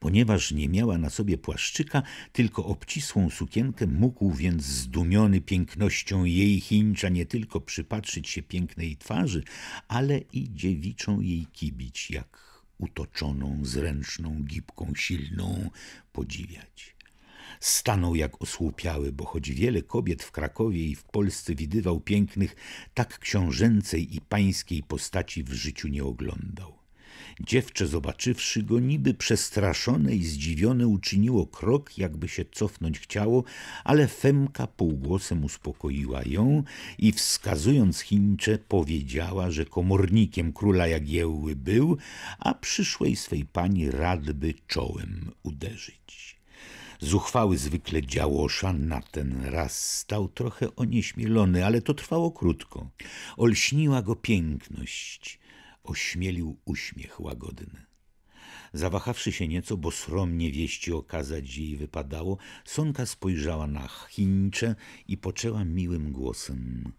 Ponieważ nie miała na sobie płaszczyka, tylko obcisłą sukienkę, mógł więc zdumiony pięknością jej Chińcza nie tylko przypatrzyć się pięknej twarzy, ale i dziewiczą jej kibić, jak utoczoną, zręczną, gibką, silną podziwiać. Stanął jak osłupiały, bo choć wiele kobiet w Krakowie i w Polsce widywał pięknych, tak książęcej i pańskiej postaci w życiu nie oglądał. Dziewczę, zobaczywszy go, niby przestraszone i zdziwione, uczyniło krok, jakby się cofnąć chciało, ale Femka półgłosem uspokoiła ją i wskazując Chińcze powiedziała, że komornikiem króla Jagiełły był, a przyszłej swej pani radby czołem uderzyć. Zuchwały zwykle działosza na ten raz stał trochę onieśmielony, ale to trwało krótko. Olśniła go piękność, ośmielił uśmiech łagodny. Zawahawszy się nieco, bo sromnie wieści okazać jej wypadało, Sonka spojrzała na Chińcze i poczęła miłym głosem.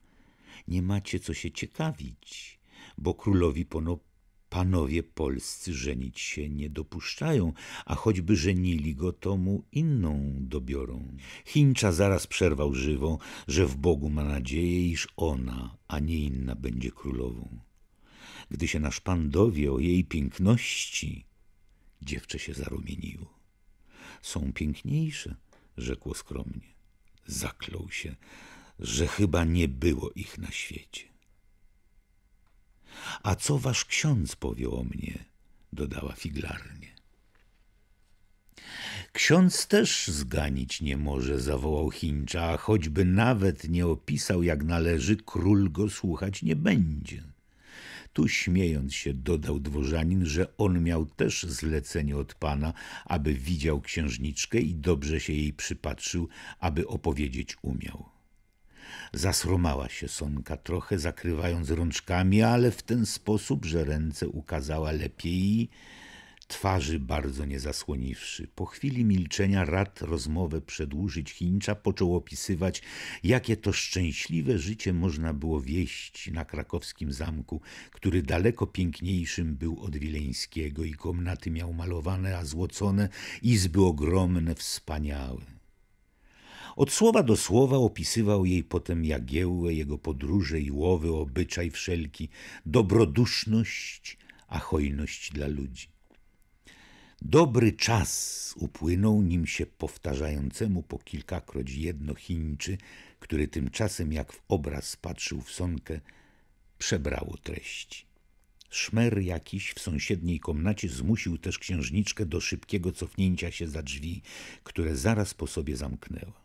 Nie macie co się ciekawić, bo królowi pono panowie polscy żenić się nie dopuszczają, a choćby żenili go, to mu inną dobiorą. Chińcza zaraz przerwał żywo, że w Bogu ma nadzieję, iż ona, a nie inna będzie królową. Gdy się nasz pan dowie o jej piękności, dziewczę się zarumieniło. Są piękniejsze, rzekło skromnie. Zaklął się, że chyba nie było ich na świecie. A co wasz ksiądz powie o mnie? dodała figlarnie. Ksiądz też zganić nie może, zawołał Chińcza, a choćby nawet nie opisał jak należy, król go słuchać nie będzie. Tu śmiejąc się dodał dworzanin, że on miał też zlecenie od pana, aby widział księżniczkę i dobrze się jej przypatrzył, aby opowiedzieć umiał. Zasromała się Sonka trochę, zakrywając rączkami, ale w ten sposób, że ręce ukazała lepiej twarzy bardzo nie zasłoniwszy. Po chwili milczenia rad rozmowę przedłużyć Chińcza, począł opisywać, jakie to szczęśliwe życie można było wieść na krakowskim zamku, który daleko piękniejszym był od Wileńskiego i komnaty miał malowane, a złocone, izby ogromne, wspaniałe. Od słowa do słowa opisywał jej potem Jagiełę, jego podróże i łowy, obyczaj wszelki, dobroduszność, a hojność dla ludzi. Dobry czas upłynął, nim się powtarzającemu po kilkakroć jedno Chińczy, który tymczasem jak w obraz patrzył w sonkę, przebrało treści. Szmer jakiś w sąsiedniej komnacie zmusił też księżniczkę do szybkiego cofnięcia się za drzwi, które zaraz po sobie zamknęła.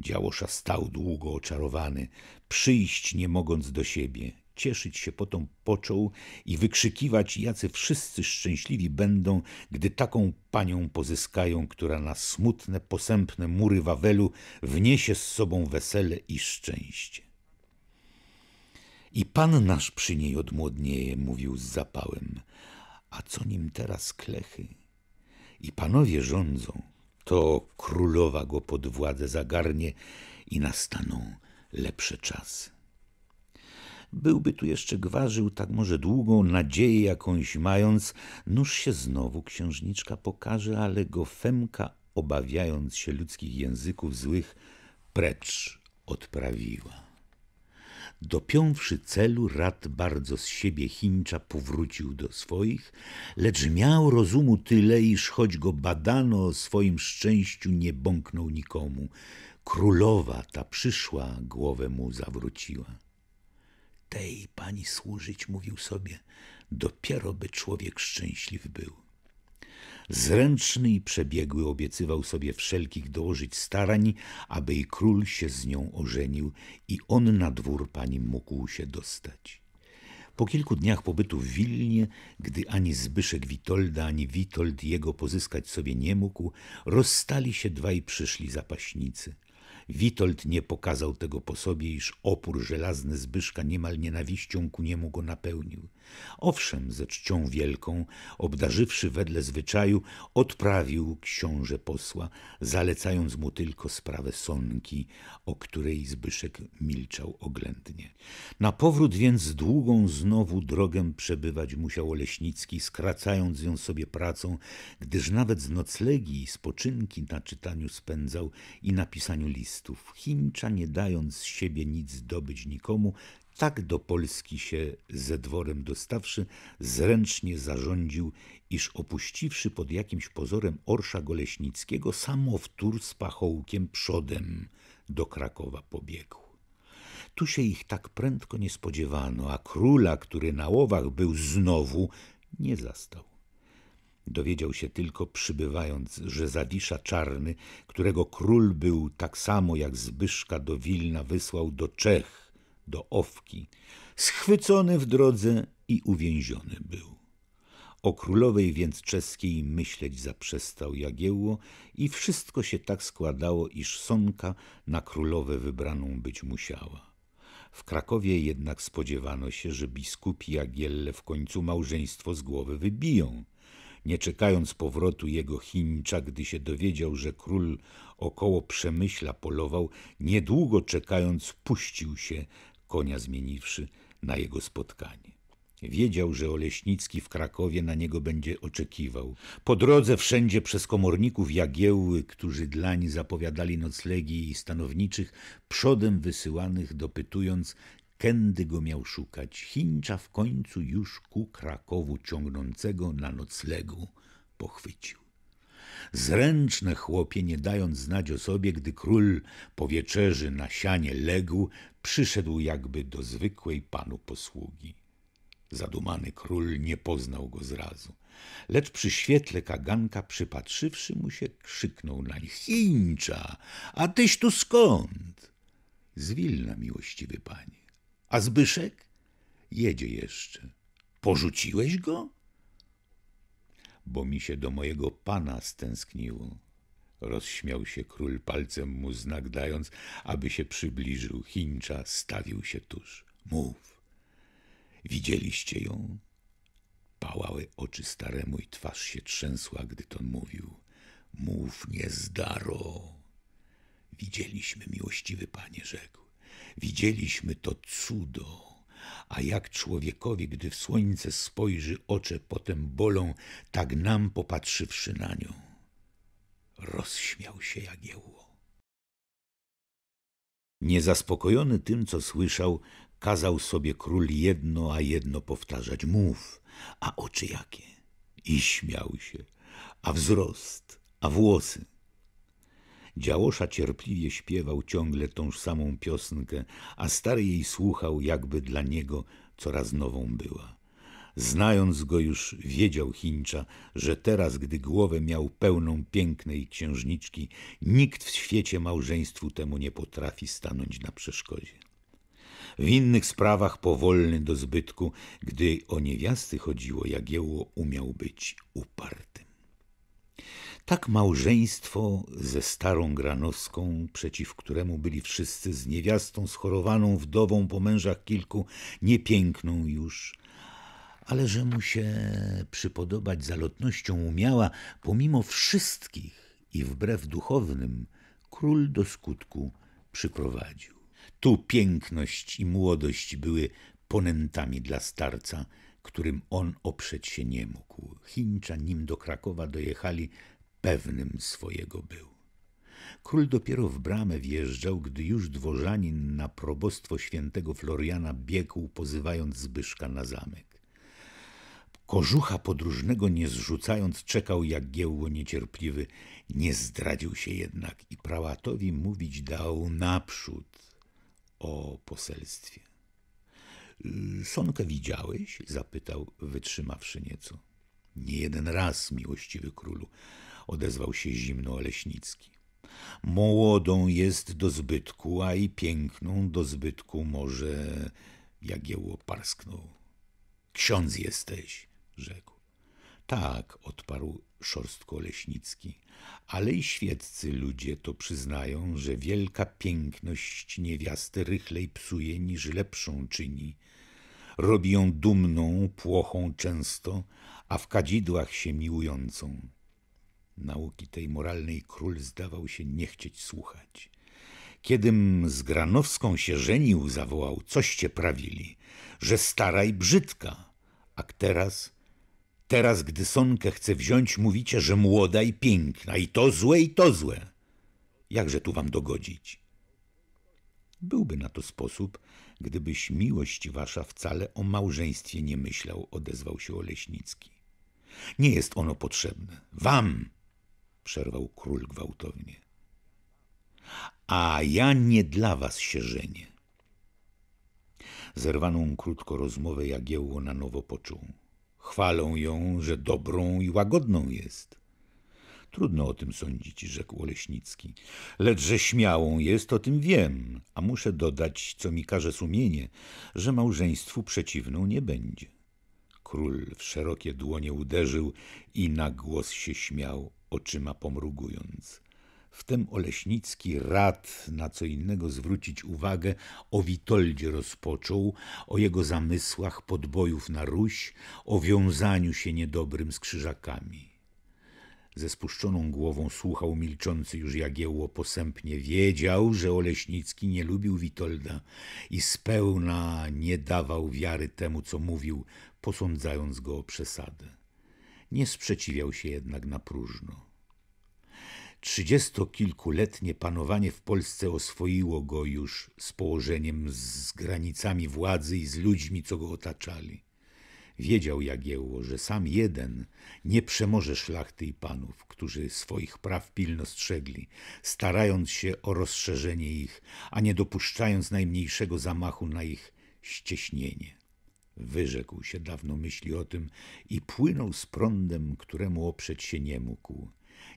Działosza stał długo oczarowany, przyjść nie mogąc do siebie cieszyć się potą począł i wykrzykiwać, jacy wszyscy szczęśliwi będą, gdy taką panią pozyskają, która na smutne, posępne mury Wawelu wniesie z sobą wesele i szczęście. I pan nasz przy niej odmłodnieje, mówił z zapałem, a co nim teraz klechy? I panowie rządzą, to królowa go pod władzę zagarnie i nastaną lepsze czasy. Byłby tu jeszcze gwarzył tak może długą nadzieję jakąś mając, nóż się znowu księżniczka pokaże, ale go Femka, obawiając się ludzkich języków złych, precz odprawiła. Dopiąwszy celu, rad bardzo z siebie Chińcza powrócił do swoich, lecz miał rozumu tyle, iż choć go badano, o swoim szczęściu nie bąknął nikomu. Królowa ta przyszła, głowę mu zawróciła tej pani służyć, mówił sobie, dopiero by człowiek szczęśliw był. Zręczny i przebiegły obiecywał sobie wszelkich dołożyć starań, aby i król się z nią ożenił i on na dwór pani mógł się dostać. Po kilku dniach pobytu w Wilnie, gdy ani Zbyszek Witolda, ani Witold jego pozyskać sobie nie mógł, rozstali się dwaj przyszli zapaśnicy. Witold nie pokazał tego po sobie, iż opór żelazny Zbyszka niemal nienawiścią ku niemu go napełnił. Owszem, ze czcią wielką, obdarzywszy wedle zwyczaju, odprawił książę posła, zalecając mu tylko sprawę sonki, o której Zbyszek milczał oględnie. Na powrót więc długą znowu drogę przebywać musiał Leśnicki, skracając ją sobie pracą, gdyż nawet z noclegi i spoczynki na czytaniu spędzał i napisaniu listów komunistów Chińcza, nie dając z siebie nic zdobyć nikomu, tak do Polski się ze dworem dostawszy, zręcznie zarządził, iż opuściwszy pod jakimś pozorem Orsza Goleśnickiego, samowtór z pachołkiem przodem do Krakowa pobiegł. Tu się ich tak prędko nie spodziewano, a króla, który na łowach był, znowu nie zastał. Dowiedział się tylko przybywając, że Zawisza Czarny, którego król był tak samo jak Zbyszka do Wilna, wysłał do Czech, do Owki, schwycony w drodze i uwięziony był. O królowej więc czeskiej myśleć zaprzestał Jagiełło i wszystko się tak składało, iż Sonka na królowę wybraną być musiała. W Krakowie jednak spodziewano się, że biskupi Jagielle w końcu małżeństwo z głowy wybiją nie czekając powrotu jego Chińcza, gdy się dowiedział, że król około Przemyśla polował, niedługo czekając puścił się, konia zmieniwszy, na jego spotkanie. Wiedział, że Oleśnicki w Krakowie na niego będzie oczekiwał. Po drodze wszędzie przez komorników Jagiełły, którzy dlań zapowiadali noclegi i stanowniczych, przodem wysyłanych dopytując, Kędy go miał szukać, Chińcza w końcu już ku Krakowu ciągnącego na noclegu pochwycił. Zręczne chłopie, nie dając znać o sobie, gdy król po wieczerzy na sianie legł, przyszedł jakby do zwykłej panu posługi. Zadumany król nie poznał go zrazu, lecz przy świetle kaganka, przypatrzywszy mu się, krzyknął nań – Chińcza, a tyś tu skąd? – Z Wilna, miłościwy panie. A Zbyszek? Jedzie jeszcze. Porzuciłeś go? Bo mi się do mojego pana stęskniło. Rozśmiał się król palcem mu znak dając, aby się przybliżył. Chińcza stawił się tuż. Mów. Widzieliście ją? Pałały oczy staremu i twarz się trzęsła, gdy to mówił. Mów nie zdaro. Widzieliśmy, miłościwy panie, rzekł. Widzieliśmy to cudo. A jak człowiekowi, gdy w słońce spojrzy, oczy potem bolą, tak nam popatrzywszy na nią. Rozśmiał się Jagiełło. Niezaspokojony tym, co słyszał, kazał sobie król jedno a jedno powtarzać. Mów, a oczy jakie? I śmiał się, a wzrost, a włosy. Działosza cierpliwie śpiewał ciągle tąż samą piosnkę, a stary jej słuchał, jakby dla niego coraz nową była. Znając go już, wiedział Chińcza, że teraz, gdy głowę miał pełną pięknej księżniczki, nikt w świecie małżeństwu temu nie potrafi stanąć na przeszkodzie. W innych sprawach powolny do zbytku, gdy o niewiasty chodziło, Jagiełło umiał być uparty. Tak małżeństwo ze starą Granowską, przeciw któremu byli wszyscy z niewiastą schorowaną wdową po mężach kilku, niepiękną już, ale że mu się przypodobać zalotnością umiała, pomimo wszystkich i wbrew duchownym, król do skutku przyprowadził. Tu piękność i młodość były ponętami dla starca, którym on oprzeć się nie mógł. Chińcza, nim do Krakowa dojechali, pewnym swojego był. Król dopiero w bramę wjeżdżał, gdy już dworzanin na probostwo świętego Floriana biegł, pozywając Zbyszka na zamek. Kożucha podróżnego nie zrzucając, czekał jak giełło niecierpliwy. Nie zdradził się jednak i prałatowi mówić dał naprzód o poselstwie. Sonkę widziałeś? zapytał, wytrzymawszy nieco. Nie jeden raz, miłościwy królu, odezwał się zimno Leśnicki. Młodą jest do zbytku, a i piękną do zbytku może... Jagiełło parsknął. Ksiądz jesteś, rzekł. Tak, odparł szorstko Leśnicki, ale i świeccy ludzie to przyznają, że wielka piękność niewiasty rychlej psuje niż lepszą czyni. Robi ją dumną, płochą często, a w kadzidłach się miłującą. Nauki tej moralnej król zdawał się nie chcieć słuchać. Kiedym z Granowską się żenił, zawołał, coście prawili, że stara i brzydka. A teraz, teraz, gdy Sonkę chce wziąć, mówicie, że młoda i piękna, i to złe, i to złe. Jakże tu wam dogodzić? Byłby na to sposób, gdybyś miłość wasza wcale o małżeństwie nie myślał, odezwał się Oleśnicki. Nie jest ono potrzebne. Wam, przerwał król gwałtownie. A ja nie dla was się żenię. Zerwaną krótko rozmowę Jagiełło na nowo poczuł. Chwalą ją, że dobrą i łagodną jest. Trudno o tym sądzić, rzekł Oleśnicki. Lecz że śmiałą jest, o tym wiem, a muszę dodać, co mi każe sumienie, że małżeństwu przeciwną nie będzie. Król w szerokie dłonie uderzył i na głos się śmiał oczyma pomrugując. Wtem Oleśnicki rad na co innego zwrócić uwagę o Witoldzie rozpoczął, o jego zamysłach podbojów na Ruś, o wiązaniu się niedobrym z krzyżakami. Ze spuszczoną głową słuchał milczący już Jagiełło posępnie. Wiedział, że Oleśnicki nie lubił Witolda i z pełna nie dawał wiary temu, co mówił, posądzając go o przesadę nie sprzeciwiał się jednak na próżno. Trzydziestokilkuletnie panowanie w Polsce oswoiło go już z położeniem, z granicami władzy i z ludźmi, co go otaczali. Wiedział Jagiełło, że sam jeden nie przemoże szlachty i panów, którzy swoich praw pilno strzegli, starając się o rozszerzenie ich, a nie dopuszczając najmniejszego zamachu na ich ścieśnienie. Wyrzekł się dawno myśli o tym i płynął z prądem, któremu oprzeć się nie mógł.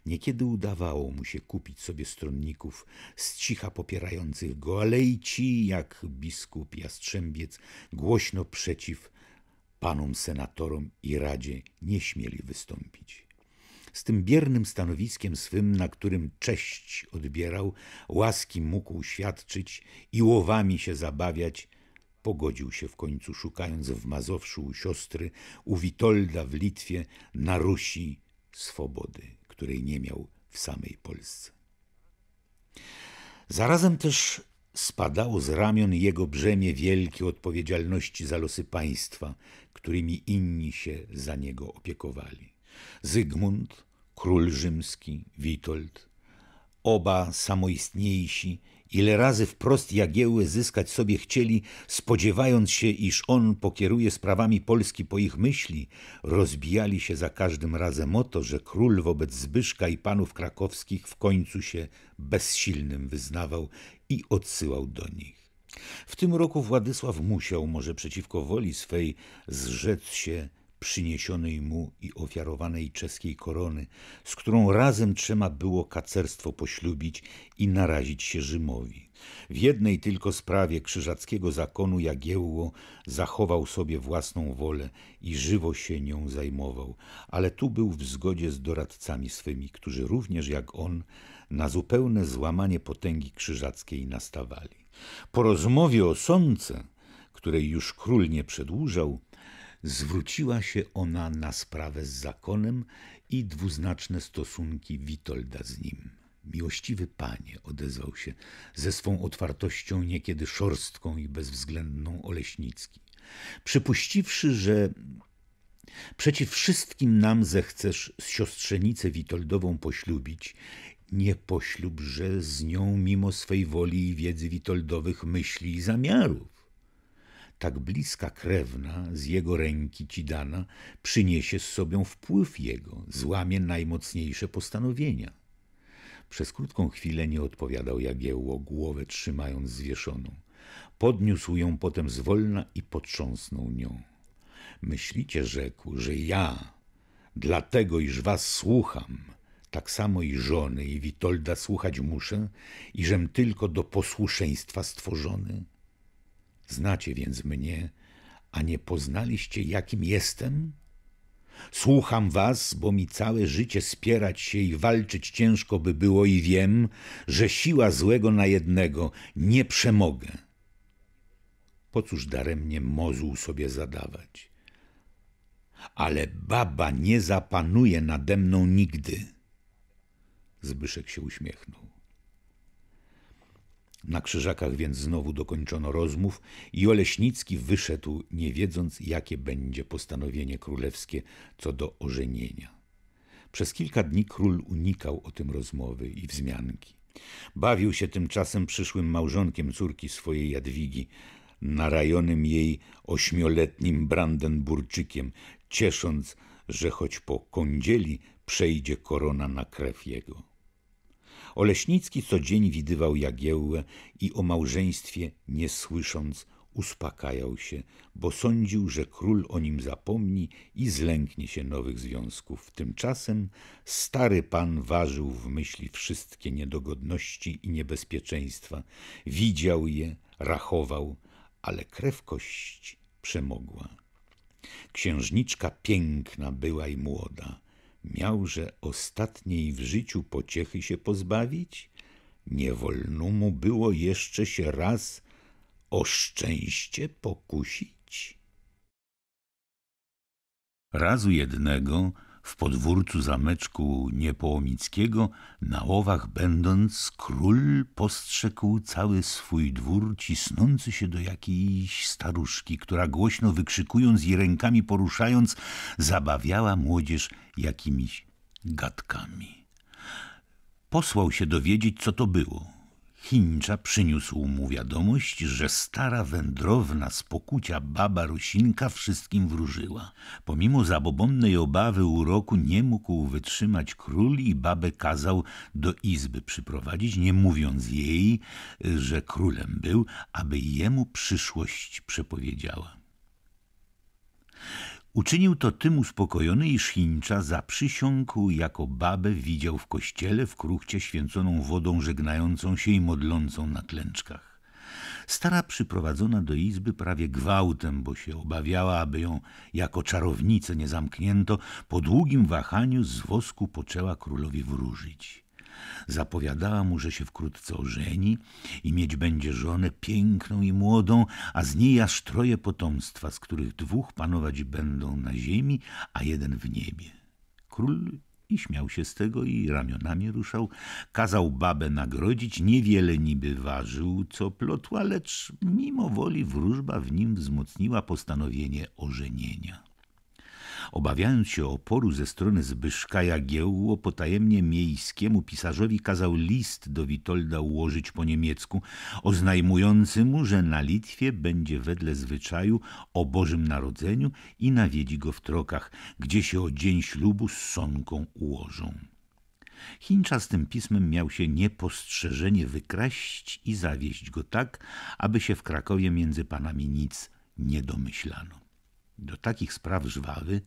Niekiedy udawało mu się kupić sobie stronników z cicha popierających go, ale i ci, jak biskup Jastrzębiec, głośno przeciw panom senatorom i radzie nie śmieli wystąpić. Z tym biernym stanowiskiem swym, na którym cześć odbierał, łaski mógł świadczyć i łowami się zabawiać, pogodził się w końcu, szukając w Mazowszu u siostry, u Witolda w Litwie, na Rusi swobody, której nie miał w samej Polsce. Zarazem też spadało z ramion jego brzemię wielkiej odpowiedzialności za losy państwa, którymi inni się za niego opiekowali. Zygmunt, król rzymski, Witold, oba samoistniejsi Ile razy wprost Jagiełę zyskać sobie chcieli, spodziewając się, iż on pokieruje sprawami Polski po ich myśli, rozbijali się za każdym razem o to, że król wobec Zbyszka i panów krakowskich w końcu się bezsilnym wyznawał i odsyłał do nich. W tym roku Władysław musiał, może przeciwko woli swej, zrzec się przyniesionej mu i ofiarowanej czeskiej korony, z którą razem trzeba było kacerstwo poślubić i narazić się Rzymowi. W jednej tylko sprawie krzyżackiego zakonu Jagiełło zachował sobie własną wolę i żywo się nią zajmował, ale tu był w zgodzie z doradcami swymi, którzy również jak on na zupełne złamanie potęgi krzyżackiej nastawali. Po rozmowie o sądce, której już król nie przedłużał, zwróciła się ona na sprawę z zakonem i dwuznaczne stosunki Witolda z nim. Miłościwy panie, odezwał się ze swą otwartością niekiedy szorstką i bezwzględną Oleśnicki. Przypuściwszy, że przeciw wszystkim nam zechcesz siostrzenicę Witoldową poślubić, nie poślubże z nią mimo swej woli i wiedzy Witoldowych myśli i zamiarów tak bliska krewna z jego ręki ci dana przyniesie z sobą wpływ jego, złamie najmocniejsze postanowienia. Przez krótką chwilę nie odpowiadał Jagiełło, głowę trzymając zwieszoną. Podniósł ją potem zwolna i potrząsnął nią. Myślicie, rzekł, że ja, dlatego iż was słucham, tak samo i żony i Witolda słuchać muszę, i żem tylko do posłuszeństwa stworzony? Znacie więc mnie, a nie poznaliście, jakim jestem? Słucham was, bo mi całe życie spierać się i walczyć ciężko by było i wiem, że siła złego na jednego nie przemogę. Po cóż daremnie mozuł sobie zadawać? Ale baba nie zapanuje nade mną nigdy. Zbyszek się uśmiechnął. Na krzyżakach więc znowu dokończono rozmów i Oleśnicki wyszedł, nie wiedząc, jakie będzie postanowienie królewskie co do ożenienia. Przez kilka dni król unikał o tym rozmowy i wzmianki. Bawił się tymczasem przyszłym małżonkiem córki swojej Jadwigi, narajonym jej ośmioletnim Brandenburczykiem, ciesząc, że choć po kądzieli przejdzie korona na krew jego. Oleśnicki co dzień widywał Jagiełłę i o małżeństwie, nie słysząc, uspokajał się, bo sądził, że król o nim zapomni i zlęknie się nowych związków. Tymczasem stary pan ważył w myśli wszystkie niedogodności i niebezpieczeństwa. Widział je, rachował, ale krew przemogła. Księżniczka piękna była i młoda miałże ostatniej w życiu pociechy się pozbawić? Nie wolno mu było jeszcze się raz o szczęście pokusić? Razu jednego w podwórcu zameczku Niepołomickiego, na łowach będąc, król postrzegł cały swój dwór cisnący się do jakiejś staruszki, która głośno wykrzykując i rękami poruszając, zabawiała młodzież jakimiś gadkami. Posłał się dowiedzieć, co to było – Chińcza przyniósł mu wiadomość, że stara wędrowna z pokucia baba Rusinka wszystkim wróżyła. Pomimo zabobonnej obawy uroku nie mógł wytrzymać król i babę kazał do izby przyprowadzić, nie mówiąc jej, że królem był, aby jemu przyszłość przepowiedziała. Uczynił to tym uspokojony, iż Chińcza zaprzysiągł, jako babę widział w kościele w kruchcie święconą wodą żegnającą się i modlącą na klęczkach. Stara przyprowadzona do izby prawie gwałtem, bo się obawiała, aby ją jako czarownicę nie zamknięto, po długim wahaniu z wosku poczęła królowi wróżyć. Zapowiadała mu, że się wkrótce ożeni i mieć będzie żonę piękną i młodą, a z niej aż troje potomstwa, z których dwóch panować będą na ziemi, a jeden w niebie. Król i śmiał się z tego i ramionami ruszał. Kazał babę nagrodzić, niewiele niby ważył, co plotła, lecz mimo woli wróżba w nim wzmocniła postanowienie ożenienia. Obawiając się oporu ze strony Zbyszka, Jagiełło potajemnie miejskiemu pisarzowi kazał list do Witolda ułożyć po niemiecku, oznajmujący mu, że na Litwie będzie wedle zwyczaju o Bożym Narodzeniu i nawiedzi go w Trokach, gdzie się o dzień ślubu z Sonką ułożą. Chińcza z tym pismem miał się niepostrzeżenie wykraść i zawieść go tak, aby się w Krakowie między panami nic nie domyślano do takich spraw żwawy,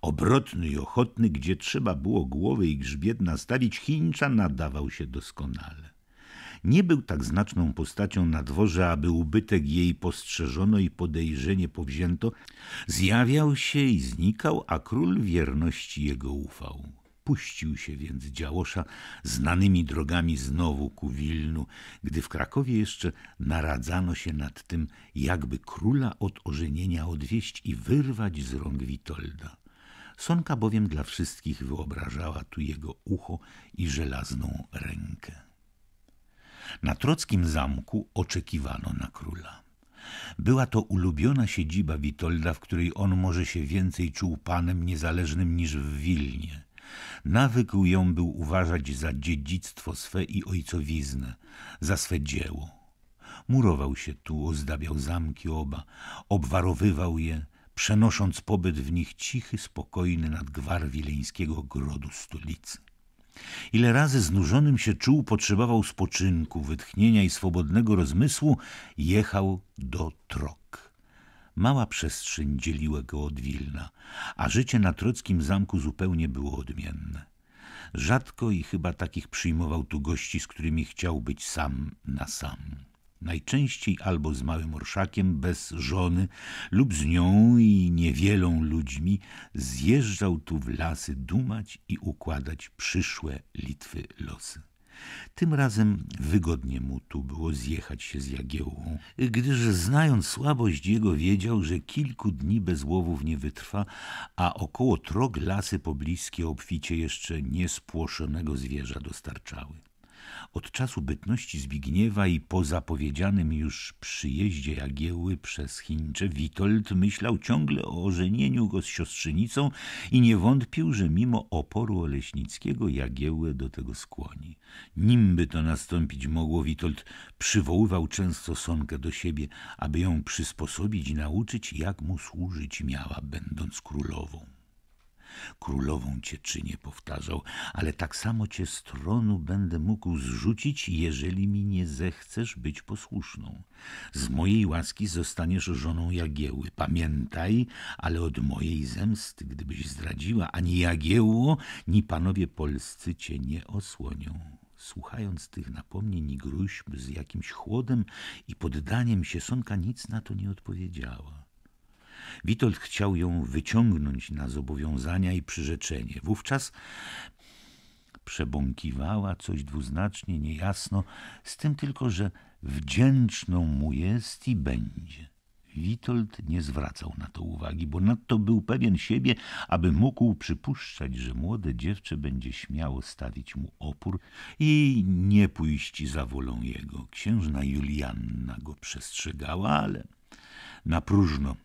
obrotny i ochotny, gdzie trzeba było głowy i grzbiet nastawić, Chińczan nadawał się doskonale. Nie był tak znaczną postacią na dworze, aby ubytek jej postrzeżono i podejrzenie powzięto. Zjawiał się i znikał, a król wierności jego ufał puścił się więc Działosza znanymi drogami znowu ku Wilnu, gdy w Krakowie jeszcze naradzano się nad tym, jakby króla od ożenienia odwieść i wyrwać z rąk Witolda. Sonka bowiem dla wszystkich wyobrażała tu jego ucho i żelazną rękę. Na Trockim Zamku oczekiwano na króla. Była to ulubiona siedziba Witolda, w której on może się więcej czuł panem niezależnym niż w Wilnie. Nawykł ją był uważać za dziedzictwo swe i ojcowiznę, za swe dzieło. Murował się tu, ozdabiał zamki oba, obwarowywał je, przenosząc pobyt w nich cichy, spokojny nadgwar wileńskiego grodu stolicy. Ile razy znużonym się czuł, potrzebował spoczynku, wytchnienia i swobodnego rozmysłu, jechał do Trok. Mała przestrzeń dzieliła go od Wilna, a życie na trockim zamku zupełnie było odmienne. Rzadko i chyba takich przyjmował tu gości, z którymi chciał być sam na sam. Najczęściej albo z małym orszakiem, bez żony, lub z nią i niewielą ludźmi, zjeżdżał tu w lasy dumać i układać przyszłe Litwy losy. Tym razem wygodnie mu tu było zjechać się z Jagiełą, gdyż znając słabość jego wiedział, że kilku dni bez łowów nie wytrwa, a około trog lasy pobliskie obficie jeszcze niespłoszonego zwierza dostarczały. Od czasu bytności Zbigniewa i po zapowiedzianym już przyjeździe Jagieły przez Chińcze, Witold myślał ciągle o ożenieniu go z siostrzenicą i nie wątpił, że mimo oporu Oleśnickiego Jagiełę do tego skłoni. Nimby to nastąpić mogło, Witold przywoływał często Sonkę do siebie, aby ją przysposobić i nauczyć, jak mu służyć miała, będąc królową królową cieczynię powtarzał, ale tak samo cię z tronu będę mógł zrzucić, jeżeli mi nie zechcesz być posłuszną. Z mojej łaski zostaniesz żoną Jagieły. Pamiętaj, ale od mojej zemsty, gdybyś zdradziła, ani Jagieło, ni panowie polscy cię nie osłonią. Słuchając tych napomnień i gruźb z jakimś chłodem i poddaniem się, Sonka nic na to nie odpowiedziała. Witold chciał ją wyciągnąć na zobowiązania i przyrzeczenie. Wówczas przebąkiwała coś dwuznacznie, niejasno, z tym tylko, że wdzięczną mu jest i będzie. Witold nie zwracał na to uwagi, bo nadto był pewien siebie, aby mógł przypuszczać, że młode dziewczę będzie śmiało stawić mu opór i nie pójść za wolą jego. Księżna Julianna go przestrzegała, ale na próżno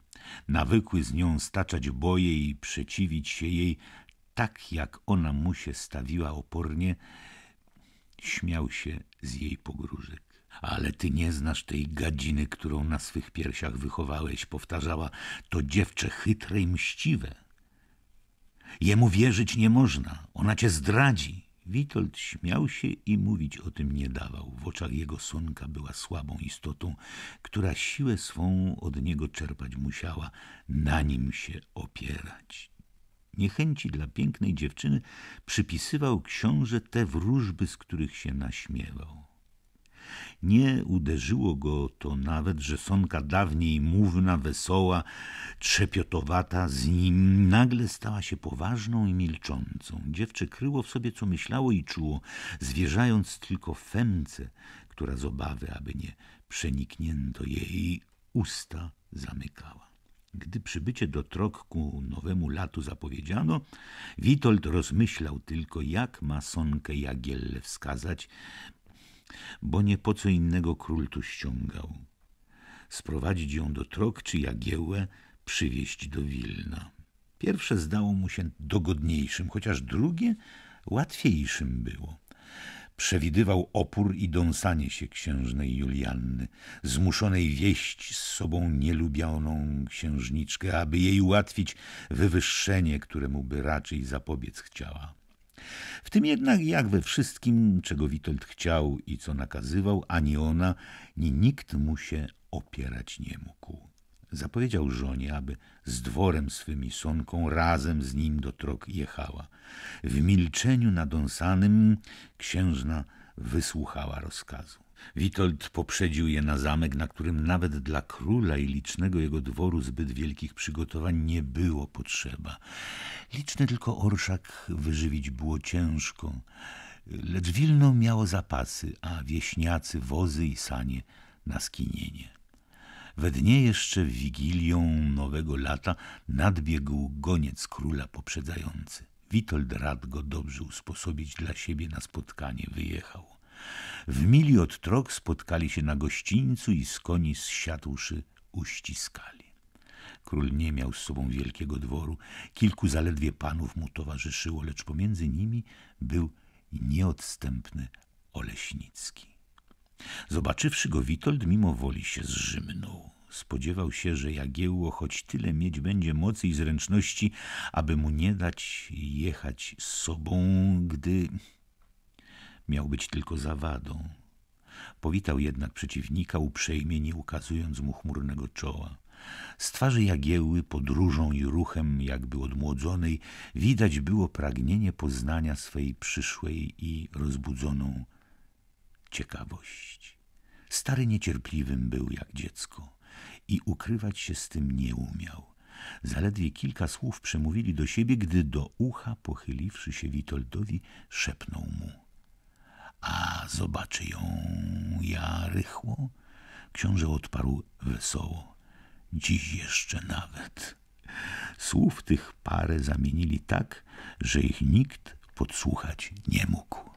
nawykły z nią staczać boje i przeciwić się jej tak, jak ona mu się stawiła opornie, śmiał się z jej pogróżek. Ale ty nie znasz tej gadziny, którą na swych piersiach wychowałeś, powtarzała. To dziewczę chytre i mściwe. Jemu wierzyć nie można, ona cię zdradzi. Witold śmiał się i mówić o tym nie dawał. W oczach jego Sonka była słabą istotą, która siłę swą od niego czerpać musiała, na nim się opierać. Niechęci dla pięknej dziewczyny przypisywał książę te wróżby, z których się naśmiewał. Nie uderzyło go to nawet, że Sonka dawniej mówna, wesoła, trzepiotowata z nim nagle stała się poważną i milczącą. Dziewczę kryło w sobie, co myślało i czuło, zwierzając tylko femce, która z obawy, aby nie przeniknięto jej, usta zamykała. Gdy przybycie do trog nowemu latu zapowiedziano, Witold rozmyślał tylko, jak ma Sonkę Jagielle wskazać, bo nie po co innego król tu ściągał. Sprowadzić ją do Trok czy Jagiełę, przywieźć do Wilna. Pierwsze zdało mu się dogodniejszym, chociaż drugie łatwiejszym było. Przewidywał opór i dąsanie się księżnej Julianny, zmuszonej wieść z sobą nielubianą księżniczkę, aby jej ułatwić wywyższenie, któremu by raczej zapobiec chciała. W tym jednak, jak we wszystkim, czego Witold chciał i co nakazywał, ani ona, ni nikt mu się opierać nie mógł. Zapowiedział żonie, aby z dworem swym i Sonką razem z nim do trok jechała. W milczeniu nadąsanym księżna wysłuchała rozkazu. Witold poprzedził je na zamek, na którym nawet dla króla i licznego jego dworu zbyt wielkich przygotowań nie było potrzeba. Liczny tylko orszak wyżywić było ciężko, lecz Wilno miało zapasy, a wieśniacy wozy i sanie na skinienie. We dnie jeszcze wigilią nowego lata nadbiegł goniec króla poprzedzający. Witold rad go dobrze usposobić dla siebie na spotkanie wyjechał. W mili od trog spotkali się na gościńcu i z koni zsiadłszy uściskali. Król nie miał z sobą wielkiego dworu, kilku zaledwie panów mu towarzyszyło, lecz pomiędzy nimi był nieodstępny Oleśnicki. Zobaczywszy go, Witold mimo woli się zrzymnął. Spodziewał się, że Jagiełło choć tyle mieć będzie mocy i zręczności, aby mu nie dać jechać z sobą, gdy miał być tylko zawadą. Powitał jednak przeciwnika uprzejmie, nie ukazując mu chmurnego czoła. Z twarzy Jagieły podróżą i ruchem, jakby odmłodzonej, widać było pragnienie poznania swej przyszłej i rozbudzoną ciekawość. Stary niecierpliwym był jak dziecko i ukrywać się z tym nie umiał. Zaledwie kilka słów przemówili do siebie, gdy do ucha, pochyliwszy się Witoldowi, szepnął mu – a zobaczy ją ja rychło? Książę odparł wesoło. Dziś jeszcze nawet. Słów tych parę zamienili tak, że ich nikt podsłuchać nie mógł.